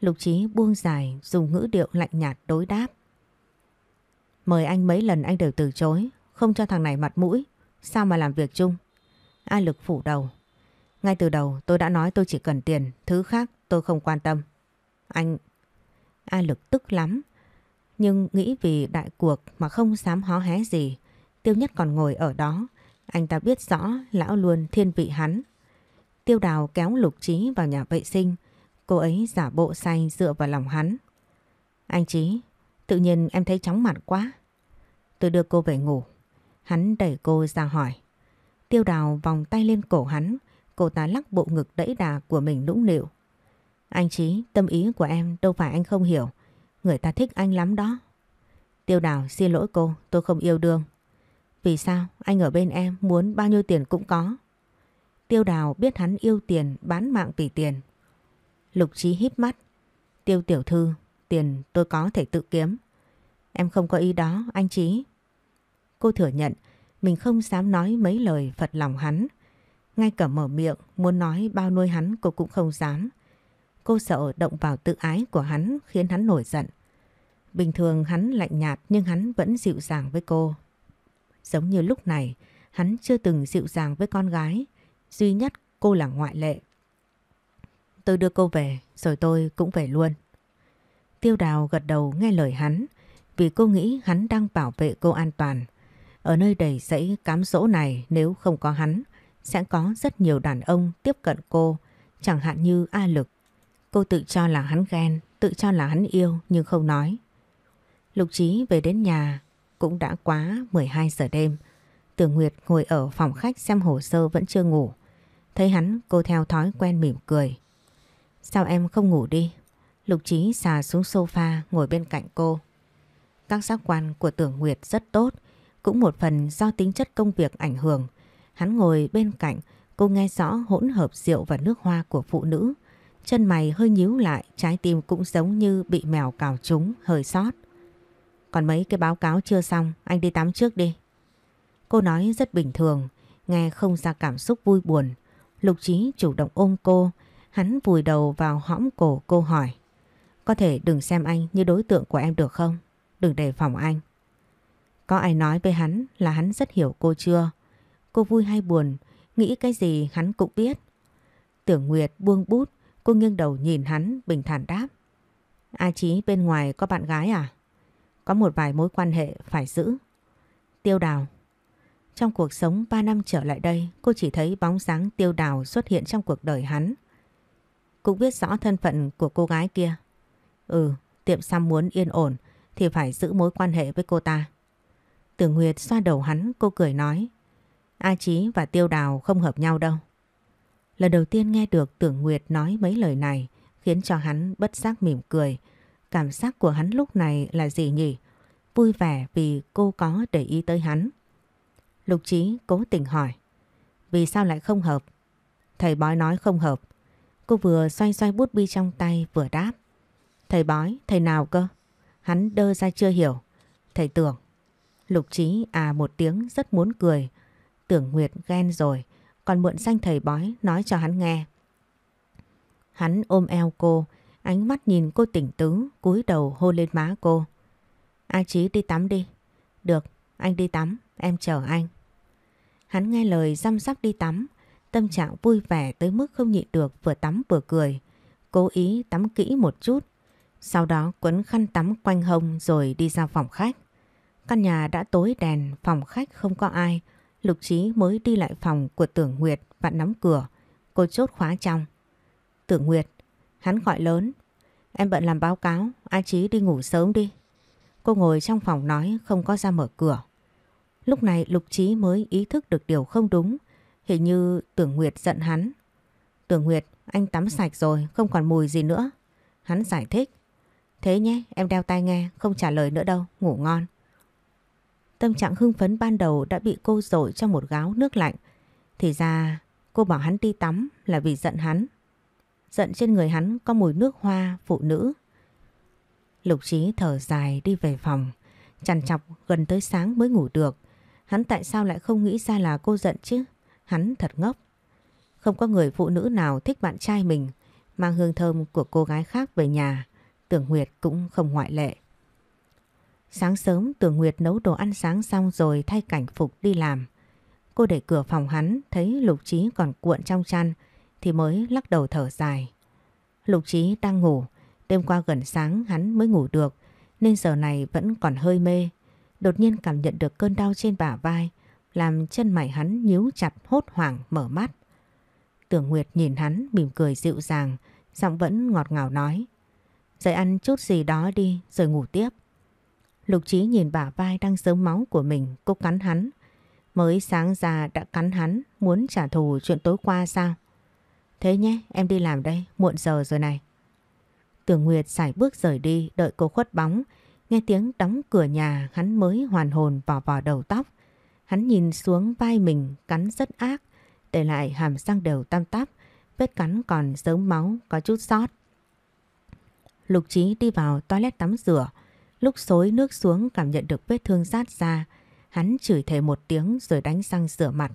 Lục Chí buông dài dùng ngữ điệu lạnh nhạt đối đáp. Mời anh mấy lần anh đều từ chối, không cho thằng này mặt mũi, sao mà làm việc chung? ai Lực phủ đầu. Ngay từ đầu tôi đã nói tôi chỉ cần tiền, thứ khác tôi không quan tâm anh. A Lực tức lắm, nhưng nghĩ vì đại cuộc mà không dám hó hé gì. Tiêu Nhất còn ngồi ở đó, anh ta biết rõ lão luôn thiên vị hắn. Tiêu Đào kéo Lục Trí vào nhà vệ sinh, cô ấy giả bộ say dựa vào lòng hắn. Anh Trí, tự nhiên em thấy chóng mặt quá. Tôi đưa cô về ngủ. Hắn đẩy cô ra hỏi. Tiêu Đào vòng tay lên cổ hắn, cô ta lắc bộ ngực đẫy đà của mình nũng nịu. Anh Chí, tâm ý của em đâu phải anh không hiểu. Người ta thích anh lắm đó. Tiêu Đào xin lỗi cô, tôi không yêu đương. Vì sao? Anh ở bên em muốn bao nhiêu tiền cũng có. Tiêu Đào biết hắn yêu tiền, bán mạng vì tiền. Lục Chí híp mắt. Tiêu Tiểu Thư, tiền tôi có thể tự kiếm. Em không có ý đó, anh Chí. Cô thừa nhận, mình không dám nói mấy lời phật lòng hắn. Ngay cả mở miệng, muốn nói bao nuôi hắn cô cũng không dám. Cô sợ động vào tự ái của hắn khiến hắn nổi giận. Bình thường hắn lạnh nhạt nhưng hắn vẫn dịu dàng với cô. Giống như lúc này, hắn chưa từng dịu dàng với con gái, duy nhất cô là ngoại lệ. Tôi đưa cô về, rồi tôi cũng về luôn. Tiêu đào gật đầu nghe lời hắn, vì cô nghĩ hắn đang bảo vệ cô an toàn. Ở nơi đầy dãy cám dỗ này nếu không có hắn, sẽ có rất nhiều đàn ông tiếp cận cô, chẳng hạn như A Lực Cô tự cho là hắn ghen, tự cho là hắn yêu nhưng không nói. Lục Trí về đến nhà cũng đã quá 12 giờ đêm. Tưởng Nguyệt ngồi ở phòng khách xem hồ sơ vẫn chưa ngủ. Thấy hắn cô theo thói quen mỉm cười. Sao em không ngủ đi? Lục Trí xà xuống sofa ngồi bên cạnh cô. Các giác quan của Tưởng Nguyệt rất tốt, cũng một phần do tính chất công việc ảnh hưởng. Hắn ngồi bên cạnh, cô nghe rõ hỗn hợp rượu và nước hoa của phụ nữ Chân mày hơi nhíu lại, trái tim cũng giống như bị mèo cào trúng, hơi sót. Còn mấy cái báo cáo chưa xong, anh đi tắm trước đi. Cô nói rất bình thường, nghe không ra cảm xúc vui buồn. Lục Trí chủ động ôm cô, hắn vùi đầu vào hõm cổ cô hỏi. Có thể đừng xem anh như đối tượng của em được không? Đừng đề phòng anh. Có ai nói với hắn là hắn rất hiểu cô chưa? Cô vui hay buồn, nghĩ cái gì hắn cũng biết. Tưởng Nguyệt buông bút, Cô nghiêng đầu nhìn hắn bình thản đáp. A Chí bên ngoài có bạn gái à? Có một vài mối quan hệ phải giữ. Tiêu đào. Trong cuộc sống 3 năm trở lại đây cô chỉ thấy bóng dáng tiêu đào xuất hiện trong cuộc đời hắn. Cũng biết rõ thân phận của cô gái kia. Ừ, tiệm xăm muốn yên ổn thì phải giữ mối quan hệ với cô ta. Tử Nguyệt xoa đầu hắn cô cười nói. A Chí và tiêu đào không hợp nhau đâu. Lần đầu tiên nghe được Tưởng Nguyệt nói mấy lời này khiến cho hắn bất giác mỉm cười. Cảm giác của hắn lúc này là gì nhỉ? Vui vẻ vì cô có để ý tới hắn. Lục Chí cố tình hỏi. Vì sao lại không hợp? Thầy bói nói không hợp. Cô vừa xoay xoay bút bi trong tay vừa đáp. Thầy bói, thầy nào cơ? Hắn đơ ra chưa hiểu. Thầy tưởng. Lục Chí à một tiếng rất muốn cười. Tưởng Nguyệt ghen rồi còn mượn danh thầy bói nói cho hắn nghe. Hắn ôm eo cô, ánh mắt nhìn cô tỉnh tứ, cúi đầu hôn lên má cô. A Chí đi tắm đi. Được, anh đi tắm, em chờ anh. Hắn nghe lời răm rắp đi tắm, tâm trạng vui vẻ tới mức không nhịn được vừa tắm vừa cười. Cố ý tắm kỹ một chút, sau đó quấn khăn tắm quanh hông rồi đi ra phòng khách. Căn nhà đã tối đèn, phòng khách không có ai, Lục Chí mới đi lại phòng của Tưởng Nguyệt và nắm cửa. Cô chốt khóa trong. Tưởng Nguyệt, hắn gọi lớn. Em bận làm báo cáo, A Chí đi ngủ sớm đi. Cô ngồi trong phòng nói không có ra mở cửa. Lúc này Lục Chí mới ý thức được điều không đúng. Hình như Tưởng Nguyệt giận hắn. Tưởng Nguyệt, anh tắm sạch rồi, không còn mùi gì nữa. Hắn giải thích. Thế nhé, em đeo tai nghe, không trả lời nữa đâu, ngủ ngon. Tâm trạng hưng phấn ban đầu đã bị cô dội trong một gáo nước lạnh. Thì ra cô bảo hắn đi tắm là vì giận hắn. Giận trên người hắn có mùi nước hoa phụ nữ. Lục Trí thở dài đi về phòng. Chằn chọc gần tới sáng mới ngủ được. Hắn tại sao lại không nghĩ ra là cô giận chứ? Hắn thật ngốc. Không có người phụ nữ nào thích bạn trai mình mang hương thơm của cô gái khác về nhà. Tưởng Nguyệt cũng không ngoại lệ. Sáng sớm Tưởng Nguyệt nấu đồ ăn sáng xong rồi thay cảnh phục đi làm. Cô để cửa phòng hắn thấy Lục Trí còn cuộn trong chăn thì mới lắc đầu thở dài. Lục Trí đang ngủ, đêm qua gần sáng hắn mới ngủ được nên giờ này vẫn còn hơi mê. Đột nhiên cảm nhận được cơn đau trên bả vai làm chân mày hắn nhíu chặt hốt hoảng mở mắt. Tưởng Nguyệt nhìn hắn mỉm cười dịu dàng giọng vẫn ngọt ngào nói Dậy ăn chút gì đó đi rồi ngủ tiếp. Lục Chí nhìn bả vai đang dớm máu của mình, cô cắn hắn. Mới sáng ra đã cắn hắn, muốn trả thù chuyện tối qua sao? Thế nhé, em đi làm đây, muộn giờ rồi này. Tưởng Nguyệt xài bước rời đi, đợi cô khuất bóng. Nghe tiếng đóng cửa nhà, hắn mới hoàn hồn vò vò đầu tóc. Hắn nhìn xuống vai mình, cắn rất ác, để lại hàm răng đều tam tắp, vết cắn còn dớm máu, có chút sót. Lục Chí đi vào toilet tắm rửa, Lúc xối nước xuống cảm nhận được vết thương rát ra, hắn chửi thề một tiếng rồi đánh răng rửa mặt.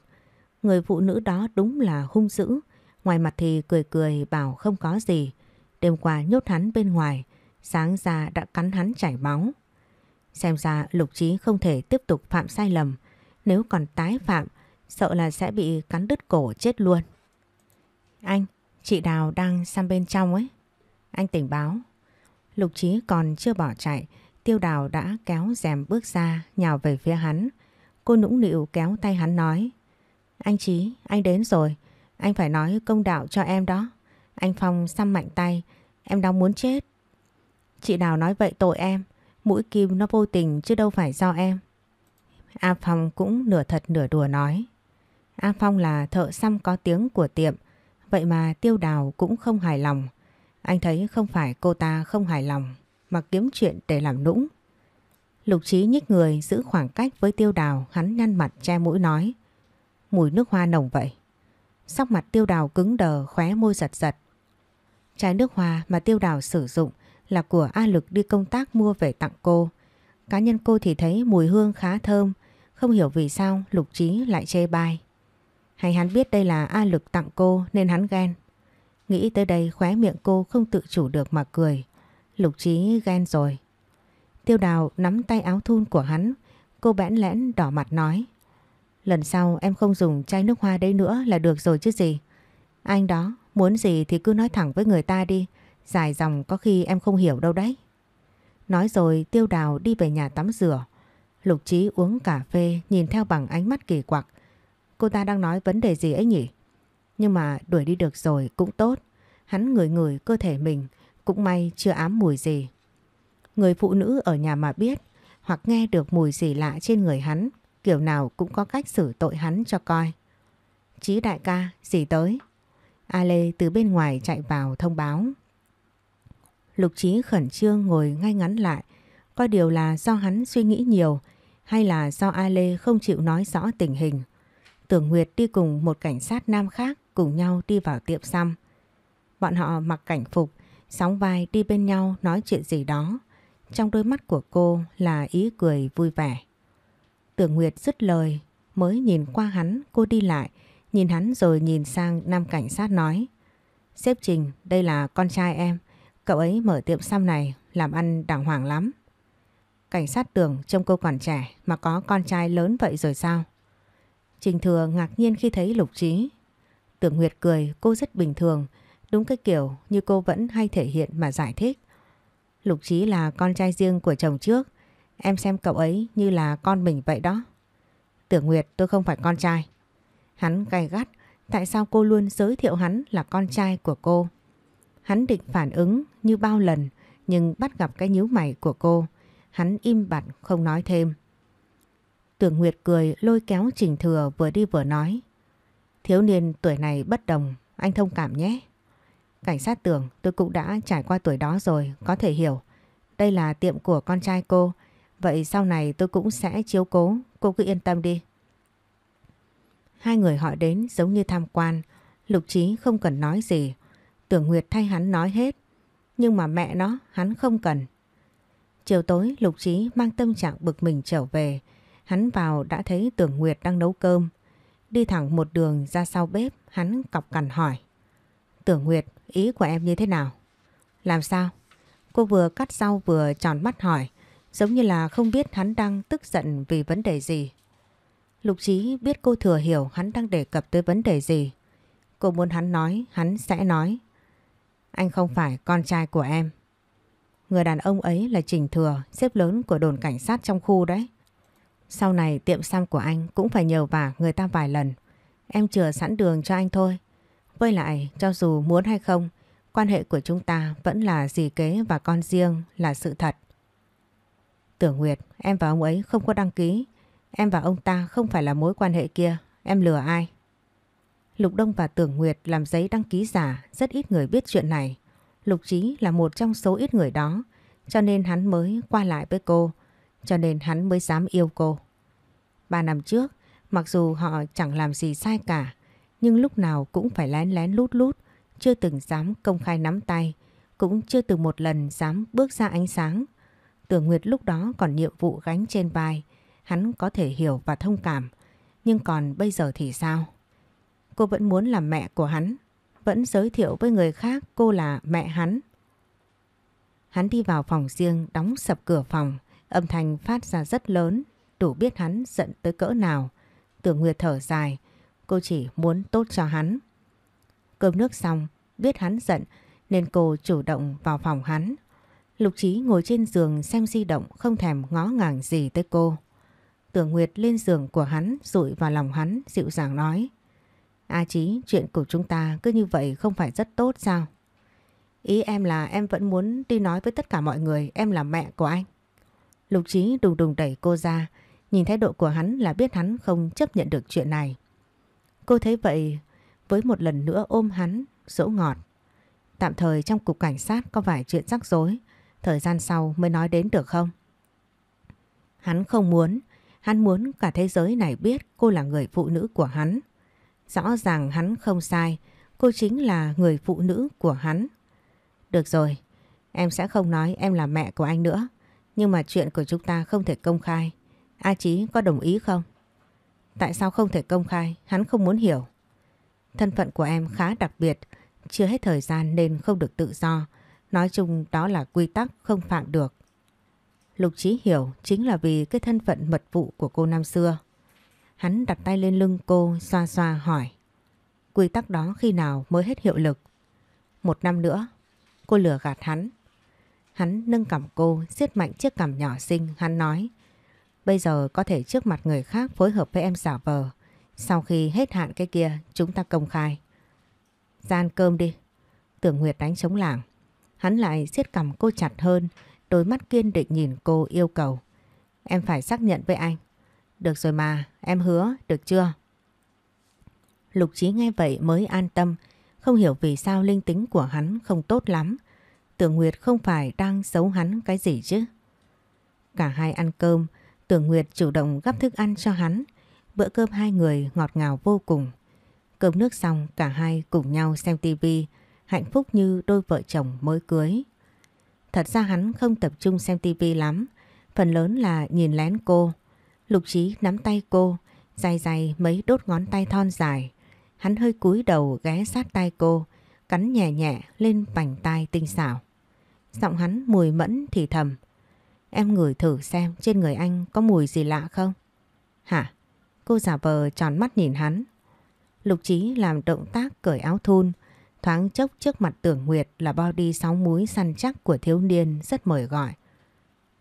Người phụ nữ đó đúng là hung dữ, ngoài mặt thì cười cười bảo không có gì. Đêm qua nhốt hắn bên ngoài, sáng ra đã cắn hắn chảy máu. Xem ra Lục Trí không thể tiếp tục phạm sai lầm, nếu còn tái phạm, sợ là sẽ bị cắn đứt cổ chết luôn. Anh, chị Đào đang sang bên trong ấy. Anh tỉnh báo. Lục Trí còn chưa bỏ chạy, Tiêu Đào đã kéo rèm bước ra nhào về phía hắn. Cô nũng nịu kéo tay hắn nói. Anh Chí, anh đến rồi. Anh phải nói công đạo cho em đó. Anh Phong xăm mạnh tay. Em đang muốn chết. Chị Đào nói vậy tội em. Mũi kim nó vô tình chứ đâu phải do em. A Phong cũng nửa thật nửa đùa nói. A Phong là thợ xăm có tiếng của tiệm. Vậy mà Tiêu Đào cũng không hài lòng. Anh thấy không phải cô ta không hài lòng mà kiếm chuyện để làm nũng. Lục Trí nhích người giữ khoảng cách với tiêu đào hắn nhăn mặt che mũi nói. Mùi nước hoa nồng vậy. Sắc mặt tiêu đào cứng đờ khóe môi giật giật. Chai nước hoa mà tiêu đào sử dụng là của A Lực đi công tác mua về tặng cô. Cá nhân cô thì thấy mùi hương khá thơm, không hiểu vì sao Lục Trí lại chê bai. Hay hắn biết đây là A Lực tặng cô nên hắn ghen. Nghĩ tới đây khóe miệng cô không tự chủ được mà cười. Lục Trí ghen rồi. Tiêu Đào nắm tay áo thun của hắn, cô bẽn lẽn đỏ mặt nói. Lần sau em không dùng chai nước hoa đấy nữa là được rồi chứ gì. Anh đó, muốn gì thì cứ nói thẳng với người ta đi, dài dòng có khi em không hiểu đâu đấy. Nói rồi Tiêu Đào đi về nhà tắm rửa. Lục Trí uống cà phê nhìn theo bằng ánh mắt kỳ quặc. Cô ta đang nói vấn đề gì ấy nhỉ? Nhưng mà đuổi đi được rồi cũng tốt. Hắn ngửi ngửi cơ thể mình cũng may chưa ám mùi gì. Người phụ nữ ở nhà mà biết hoặc nghe được mùi gì lạ trên người hắn, kiểu nào cũng có cách xử tội hắn cho coi. Chí đại ca, gì tới? A Lê từ bên ngoài chạy vào thông báo. Lục trí khẩn trương ngồi ngay ngắn lại, có điều là do hắn suy nghĩ nhiều hay là do A Lê không chịu nói rõ tình hình. Tưởng Nguyệt đi cùng một cảnh sát nam khác cùng nhau đi vào tiệm xăm. Bọn họ mặc cảnh phục, sóng vai đi bên nhau nói chuyện gì đó. Trong đôi mắt của cô là ý cười vui vẻ. Tưởng Nguyệt dứt lời, mới nhìn qua hắn, cô đi lại, nhìn hắn rồi nhìn sang nam cảnh sát nói. xếp Trình, đây là con trai em, cậu ấy mở tiệm xăm này, làm ăn đàng hoàng lắm. Cảnh sát tưởng trông cô còn trẻ mà có con trai lớn vậy rồi sao? Trình Thừa ngạc nhiên khi thấy Lục Trí. Tưởng Nguyệt cười, cô rất bình thường, Đúng cái kiểu như cô vẫn hay thể hiện mà giải thích. Lục Chí là con trai riêng của chồng trước. Em xem cậu ấy như là con mình vậy đó. Tưởng Nguyệt tôi không phải con trai. Hắn gay gắt. Tại sao cô luôn giới thiệu hắn là con trai của cô? Hắn định phản ứng như bao lần nhưng bắt gặp cái nhíu mày của cô. Hắn im bặt không nói thêm. Tưởng Nguyệt cười lôi kéo Trình Thừa vừa đi vừa nói. Thiếu niên tuổi này bất đồng, anh thông cảm nhé. Cảnh sát tưởng tôi cũng đã trải qua tuổi đó rồi, có thể hiểu. Đây là tiệm của con trai cô, vậy sau này tôi cũng sẽ chiếu cố, cô cứ yên tâm đi. Hai người họ đến giống như tham quan, Lục Trí không cần nói gì, Tưởng Nguyệt thay hắn nói hết, nhưng mà mẹ nó hắn không cần. Chiều tối Lục Trí mang tâm trạng bực mình trở về, hắn vào đã thấy Tưởng Nguyệt đang nấu cơm. Đi thẳng một đường ra sau bếp, hắn cọc cằn hỏi. Tưởng Nguyệt, Ý của em như thế nào? Làm sao? Cô vừa cắt rau vừa tròn mắt hỏi, giống như là không biết hắn đang tức giận vì vấn đề gì. Lục Chí biết cô thừa hiểu hắn đang đề cập tới vấn đề gì. Cô muốn hắn nói, hắn sẽ nói. Anh không phải con trai của em. Người đàn ông ấy là Trình Thừa, xếp lớn của đồn cảnh sát trong khu đấy. Sau này tiệm xăm của anh cũng phải nhờ vả người ta vài lần. Em chừa sẵn đường cho anh thôi. Với lại cho dù muốn hay không Quan hệ của chúng ta vẫn là dì kế và con riêng là sự thật Tưởng Nguyệt Em và ông ấy không có đăng ký Em và ông ta không phải là mối quan hệ kia Em lừa ai Lục Đông và Tưởng Nguyệt làm giấy đăng ký giả Rất ít người biết chuyện này Lục Chí là một trong số ít người đó Cho nên hắn mới qua lại với cô Cho nên hắn mới dám yêu cô Ba năm trước Mặc dù họ chẳng làm gì sai cả nhưng lúc nào cũng phải lén lén lút lút, chưa từng dám công khai nắm tay, cũng chưa từng một lần dám bước ra ánh sáng. Tưởng Nguyệt lúc đó còn nhiệm vụ gánh trên vai, hắn có thể hiểu và thông cảm, nhưng còn bây giờ thì sao? Cô vẫn muốn làm mẹ của hắn, vẫn giới thiệu với người khác cô là mẹ hắn. Hắn đi vào phòng riêng, đóng sập cửa phòng, âm thanh phát ra rất lớn, đủ biết hắn giận tới cỡ nào. Tưởng Nguyệt thở dài, cô chỉ muốn tốt cho hắn. Cơm nước xong, biết hắn giận nên cô chủ động vào phòng hắn. Lục Chí ngồi trên giường xem di động không thèm ngó ngàng gì tới cô. Tưởng Nguyệt lên giường của hắn rụi vào lòng hắn dịu dàng nói. A à Chí, chuyện của chúng ta cứ như vậy không phải rất tốt sao? Ý em là em vẫn muốn đi nói với tất cả mọi người em là mẹ của anh. Lục Chí đùng đùng đẩy cô ra, nhìn thái độ của hắn là biết hắn không chấp nhận được chuyện này. Cô thấy vậy với một lần nữa ôm hắn, dỗ ngọt. Tạm thời trong cục cảnh sát có vài chuyện rắc rối, thời gian sau mới nói đến được không? Hắn không muốn, hắn muốn cả thế giới này biết cô là người phụ nữ của hắn. Rõ ràng hắn không sai, cô chính là người phụ nữ của hắn. Được rồi, em sẽ không nói em là mẹ của anh nữa, nhưng mà chuyện của chúng ta không thể công khai. A Chí có đồng ý không? Tại sao không thể công khai, hắn không muốn hiểu. Thân phận của em khá đặc biệt, chưa hết thời gian nên không được tự do. Nói chung đó là quy tắc không phạm được. Lục Chí hiểu chính là vì cái thân phận mật vụ của cô năm xưa. Hắn đặt tay lên lưng cô xoa xoa hỏi. Quy tắc đó khi nào mới hết hiệu lực? Một năm nữa, cô lừa gạt hắn. Hắn nâng cằm cô, siết mạnh chiếc cằm nhỏ xinh, hắn nói. Bây giờ có thể trước mặt người khác phối hợp với em giả vờ. Sau khi hết hạn cái kia chúng ta công khai. gian cơm đi. Tưởng Nguyệt đánh chống lảng. Hắn lại siết cầm cô chặt hơn. Đôi mắt kiên định nhìn cô yêu cầu. Em phải xác nhận với anh. Được rồi mà, em hứa, được chưa? Lục Chí nghe vậy mới an tâm, không hiểu vì sao linh tính của hắn không tốt lắm. Tưởng Nguyệt không phải đang giấu hắn cái gì chứ. Cả hai ăn cơm, Tưởng Nguyệt chủ động gắp thức ăn cho hắn. Bữa cơm hai người ngọt ngào vô cùng. Cơm nước xong cả hai cùng nhau xem tivi, hạnh phúc như đôi vợ chồng mới cưới. Thật ra hắn không tập trung xem tivi lắm, phần lớn là nhìn lén cô. Lục trí nắm tay cô, dài dài mấy đốt ngón tay thon dài. Hắn hơi cúi đầu ghé sát tay cô, cắn nhẹ nhẹ lên bành tay tinh xảo. Giọng hắn mùi mẫn thì thầm. Em ngửi thử xem trên người anh có mùi gì lạ không? Hả? Cô giả vờ tròn mắt nhìn hắn. Lục Chí làm động tác cởi áo thun, thoáng chốc trước mặt Tưởng Nguyệt là body sáu múi săn chắc của thiếu niên rất mời gọi.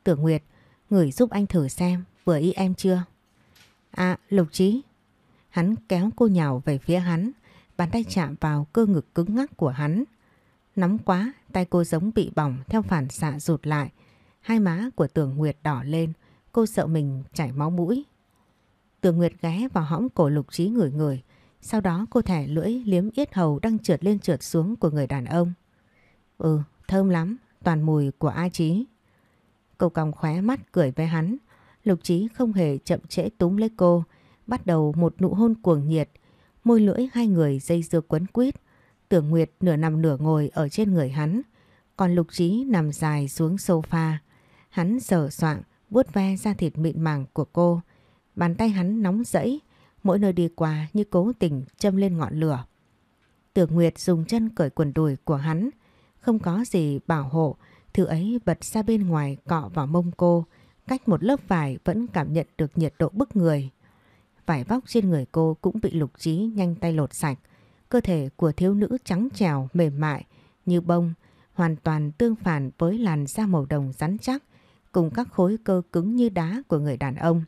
Tưởng Nguyệt, ngửi giúp anh thử xem, vừa ý em chưa? À, Lục Chí. Hắn kéo cô nhào về phía hắn, bàn tay chạm vào cơ ngực cứng ngắc của hắn. Nóng quá, tay cô giống bị bỏng theo phản xạ rụt lại, Hai má của Tường Nguyệt đỏ lên, cô sợ mình chảy máu mũi. Tường Nguyệt ghé vào hõm cổ lục trí ngửi ngửi, sau đó cô thẻ lưỡi liếm yết hầu đang trượt lên trượt xuống của người đàn ông. Ừ, thơm lắm, toàn mùi của A Trí. Cô còng khóe mắt cười với hắn, Lục Trí không hề chậm trễ túm lấy cô, bắt đầu một nụ hôn cuồng nhiệt, môi lưỡi hai người dây dưa quấn quýt. Tưởng Nguyệt nửa nằm nửa ngồi ở trên người hắn, còn Lục Trí nằm dài xuống sofa, Hắn sờ soạng, vuốt ve da thịt mịn màng của cô. Bàn tay hắn nóng rẫy, mỗi nơi đi qua như cố tình châm lên ngọn lửa. Tưởng Nguyệt dùng chân cởi quần đùi của hắn, không có gì bảo hộ, thứ ấy bật ra bên ngoài cọ vào mông cô, cách một lớp vải vẫn cảm nhận được nhiệt độ bức người. Vải vóc trên người cô cũng bị lục trí nhanh tay lột sạch, cơ thể của thiếu nữ trắng trèo mềm mại như bông, hoàn toàn tương phản với làn da màu đồng rắn chắc cùng các khối cơ cứng như đá của người đàn ông.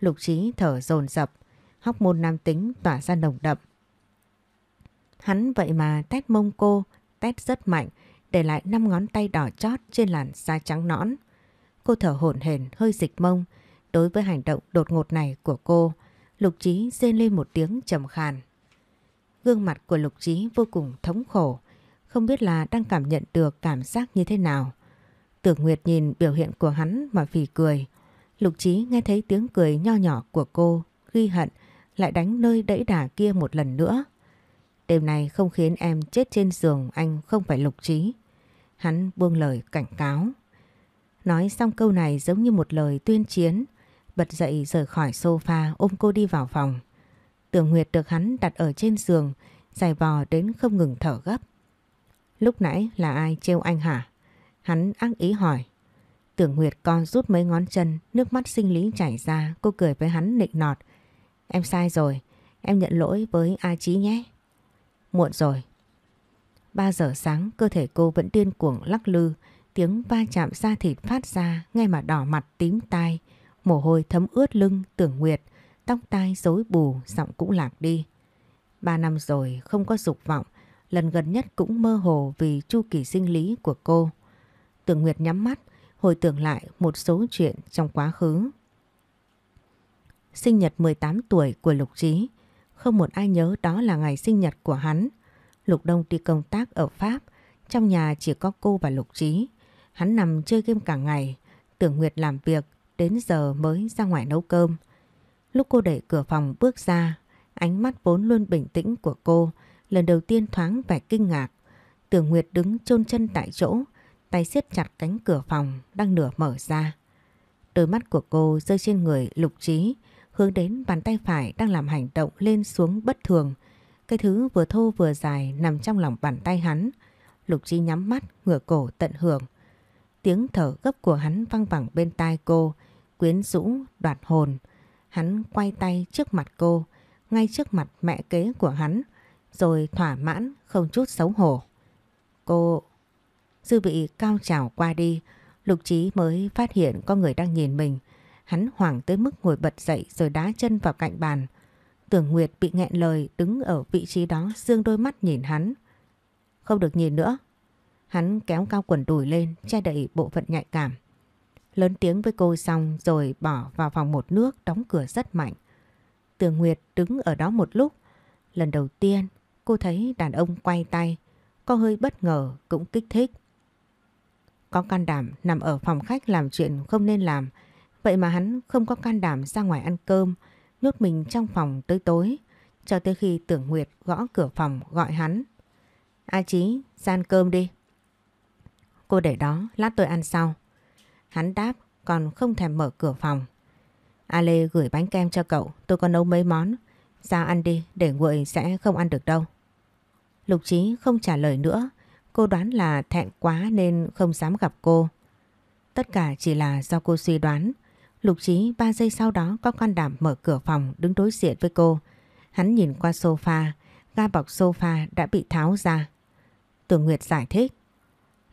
Lục trí thở dồn dập hóc môn nam tính tỏa ra nồng đậm. Hắn vậy mà tét mông cô, tét rất mạnh, để lại 5 ngón tay đỏ chót trên làn da trắng nõn. Cô thở hổn hển hơi dịch mông, đối với hành động đột ngột này của cô, Lục Trí rên lên một tiếng trầm khàn. Gương mặt của Lục Trí vô cùng thống khổ, không biết là đang cảm nhận được cảm giác như thế nào. Tưởng Nguyệt nhìn biểu hiện của hắn mà phì cười. Lục Chí nghe thấy tiếng cười nho nhỏ của cô, ghi hận, lại đánh nơi đẫy đà kia một lần nữa. Đêm này không khiến em chết trên giường anh không phải Lục Chí. Hắn buông lời cảnh cáo. Nói xong câu này giống như một lời tuyên chiến, bật dậy rời khỏi sofa ôm cô đi vào phòng. Tưởng Nguyệt được hắn đặt ở trên giường, dài vò đến không ngừng thở gấp. Lúc nãy là ai trêu anh hả? Hắn ác ý hỏi. Tưởng Nguyệt con rút mấy ngón chân, nước mắt sinh lý chảy ra, cô cười với hắn nịnh nọt. Em sai rồi, em nhận lỗi với A Chí nhé. Muộn rồi. 3 giờ sáng, cơ thể cô vẫn điên cuồng lắc lư, tiếng va chạm da thịt phát ra, ngay mà đỏ mặt tím tai, mồ hôi thấm ướt lưng Tưởng Nguyệt, tóc tai rối bù, giọng cũng lạc đi. Ba năm rồi không có dục vọng, lần gần nhất cũng mơ hồ vì chu kỳ sinh lý của cô. Tưởng Nguyệt nhắm mắt, hồi tưởng lại một số chuyện trong quá khứ. Sinh nhật 18 tuổi của Lục Trí, không một ai nhớ đó là ngày sinh nhật của hắn. Lục Đông đi công tác ở Pháp, trong nhà chỉ có cô và Lục Trí. Hắn nằm chơi game cả ngày, Tưởng Nguyệt làm việc, đến giờ mới ra ngoài nấu cơm. Lúc cô đẩy cửa phòng bước ra, ánh mắt vốn luôn bình tĩnh của cô lần đầu tiên thoáng vẻ kinh ngạc. Tưởng Nguyệt đứng chôn chân tại chỗ, tay siết chặt cánh cửa phòng đang nửa mở ra. Đôi mắt của cô rơi trên người lục trí, hướng đến bàn tay phải đang làm hành động lên xuống bất thường. Cái thứ vừa thô vừa dài nằm trong lòng bàn tay hắn. Lục trí nhắm mắt, ngửa cổ tận hưởng. Tiếng thở gấp của hắn văng vẳng bên tai cô, quyến rũ, đoạt hồn. Hắn quay tay trước mặt cô, ngay trước mặt mẹ kế của hắn, rồi thỏa mãn không chút xấu hổ. Cô Dư vị cao trào qua đi, Lục Trí mới phát hiện có người đang nhìn mình. Hắn hoảng tới mức ngồi bật dậy rồi đá chân vào cạnh bàn. Tưởng Nguyệt bị nghẹn lời đứng ở vị trí đó dương đôi mắt nhìn hắn. Không được nhìn nữa. Hắn kéo cao quần đùi lên che đậy bộ phận nhạy cảm. Lớn tiếng với cô xong rồi bỏ vào phòng một nước đóng cửa rất mạnh. Tưởng Nguyệt đứng ở đó một lúc. Lần đầu tiên cô thấy đàn ông quay tay. Có hơi bất ngờ cũng kích thích. Có can đảm nằm ở phòng khách làm chuyện không nên làm. Vậy mà hắn không có can đảm ra ngoài ăn cơm, nhốt mình trong phòng tới tối. Cho tới khi Tưởng Nguyệt gõ cửa phòng gọi hắn. A Chí, gian cơm đi. Cô để đó, lát tôi ăn sau. Hắn đáp, còn không thèm mở cửa phòng. A Lê gửi bánh kem cho cậu, tôi có nấu mấy món. Ra ăn đi, để nguội sẽ không ăn được đâu. Lục Chí không trả lời nữa, Cô đoán là thẹn quá nên không dám gặp cô. Tất cả chỉ là do cô suy đoán. Lục trí 3 giây sau đó có can đảm mở cửa phòng đứng đối diện với cô. Hắn nhìn qua sofa, ga bọc sofa đã bị tháo ra. Tưởng Nguyệt giải thích.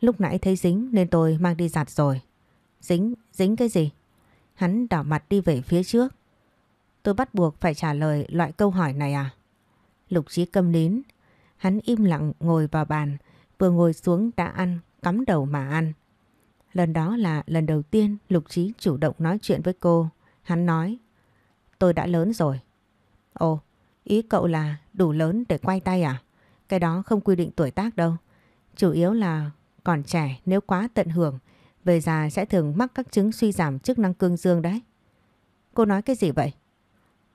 Lúc nãy thấy dính nên tôi mang đi giặt rồi. Dính, dính cái gì? Hắn đỏ mặt đi về phía trước. Tôi bắt buộc phải trả lời loại câu hỏi này à? Lục trí câm nín. Hắn im lặng ngồi vào bàn, Vừa ngồi xuống đã ăn, cắm đầu mà ăn. Lần đó là lần đầu tiên Lục Trí chủ động nói chuyện với cô. Hắn nói, tôi đã lớn rồi. Ồ, ý cậu là đủ lớn để quay tay à? Cái đó không quy định tuổi tác đâu. Chủ yếu là còn trẻ nếu quá tận hưởng, về già sẽ thường mắc các chứng suy giảm chức năng cương dương đấy. Cô nói cái gì vậy?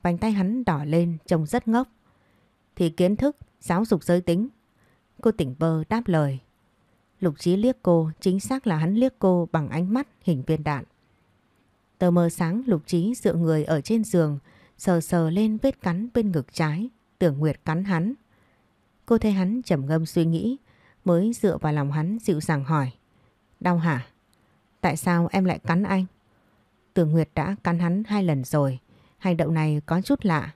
Bánh tay hắn đỏ lên trông rất ngốc. Thì kiến thức, giáo dục giới tính Cô tỉnh bơ đáp lời. Lục trí liếc cô, chính xác là hắn liếc cô bằng ánh mắt hình viên đạn. Tờ mờ sáng Lục trí dựa người ở trên giường, sờ sờ lên vết cắn bên ngực trái, tưởng Nguyệt cắn hắn. Cô thấy hắn trầm ngâm suy nghĩ, mới dựa vào lòng hắn dịu dàng hỏi. Đau hả? Tại sao em lại cắn anh? Tưởng Nguyệt đã cắn hắn hai lần rồi, hành động này có chút lạ.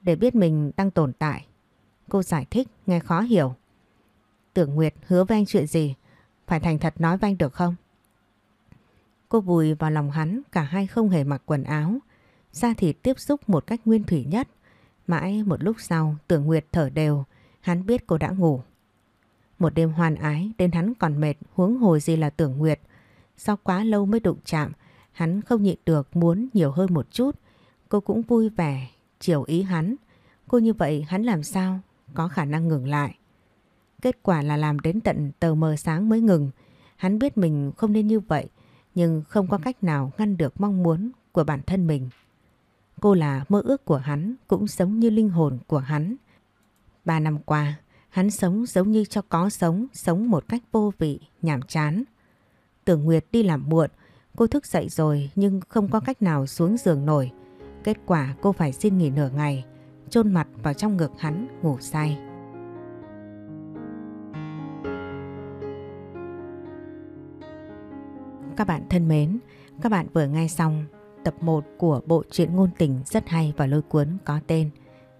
Để biết mình đang tồn tại. Cô giải thích nghe khó hiểu. Tưởng Nguyệt hứa với anh chuyện gì? Phải thành thật nói với anh được không? Cô vùi vào lòng hắn, cả hai không hề mặc quần áo. ra thịt tiếp xúc một cách nguyên thủy nhất. Mãi một lúc sau, Tưởng Nguyệt thở đều, hắn biết cô đã ngủ. Một đêm hoàn ái, đến hắn còn mệt, huống hồ gì là Tưởng Nguyệt. Sau quá lâu mới đụng chạm, hắn không nhịn được muốn nhiều hơn một chút. Cô cũng vui vẻ, chiều ý hắn. Cô như vậy hắn làm sao có khả năng ngừng lại. Kết quả là làm đến tận tờ mờ sáng mới ngừng. Hắn biết mình không nên như vậy, nhưng không có cách nào ngăn được mong muốn của bản thân mình. Cô là mơ ước của hắn, cũng giống như linh hồn của hắn. Ba năm qua, hắn sống giống như cho có sống, sống một cách vô vị, nhảm chán. Tưởng Nguyệt đi làm muộn, cô thức dậy rồi nhưng không có cách nào xuống giường nổi. Kết quả cô phải xin nghỉ nửa ngày, chôn mặt vào trong ngực hắn ngủ say. Các bạn thân mến, các bạn vừa nghe xong tập 1 của bộ truyện ngôn tình rất hay và lôi cuốn có tên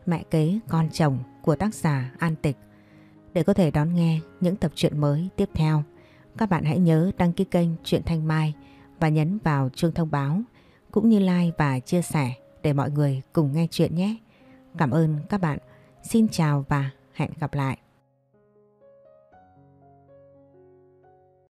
Mẹ kế con chồng của tác giả An Tịch. Để có thể đón nghe những tập truyện mới tiếp theo, các bạn hãy nhớ đăng ký kênh Truyện Thanh Mai và nhấn vào chuông thông báo cũng như like và chia sẻ để mọi người cùng nghe truyện nhé. Cảm ơn các bạn. Xin chào và hẹn gặp lại.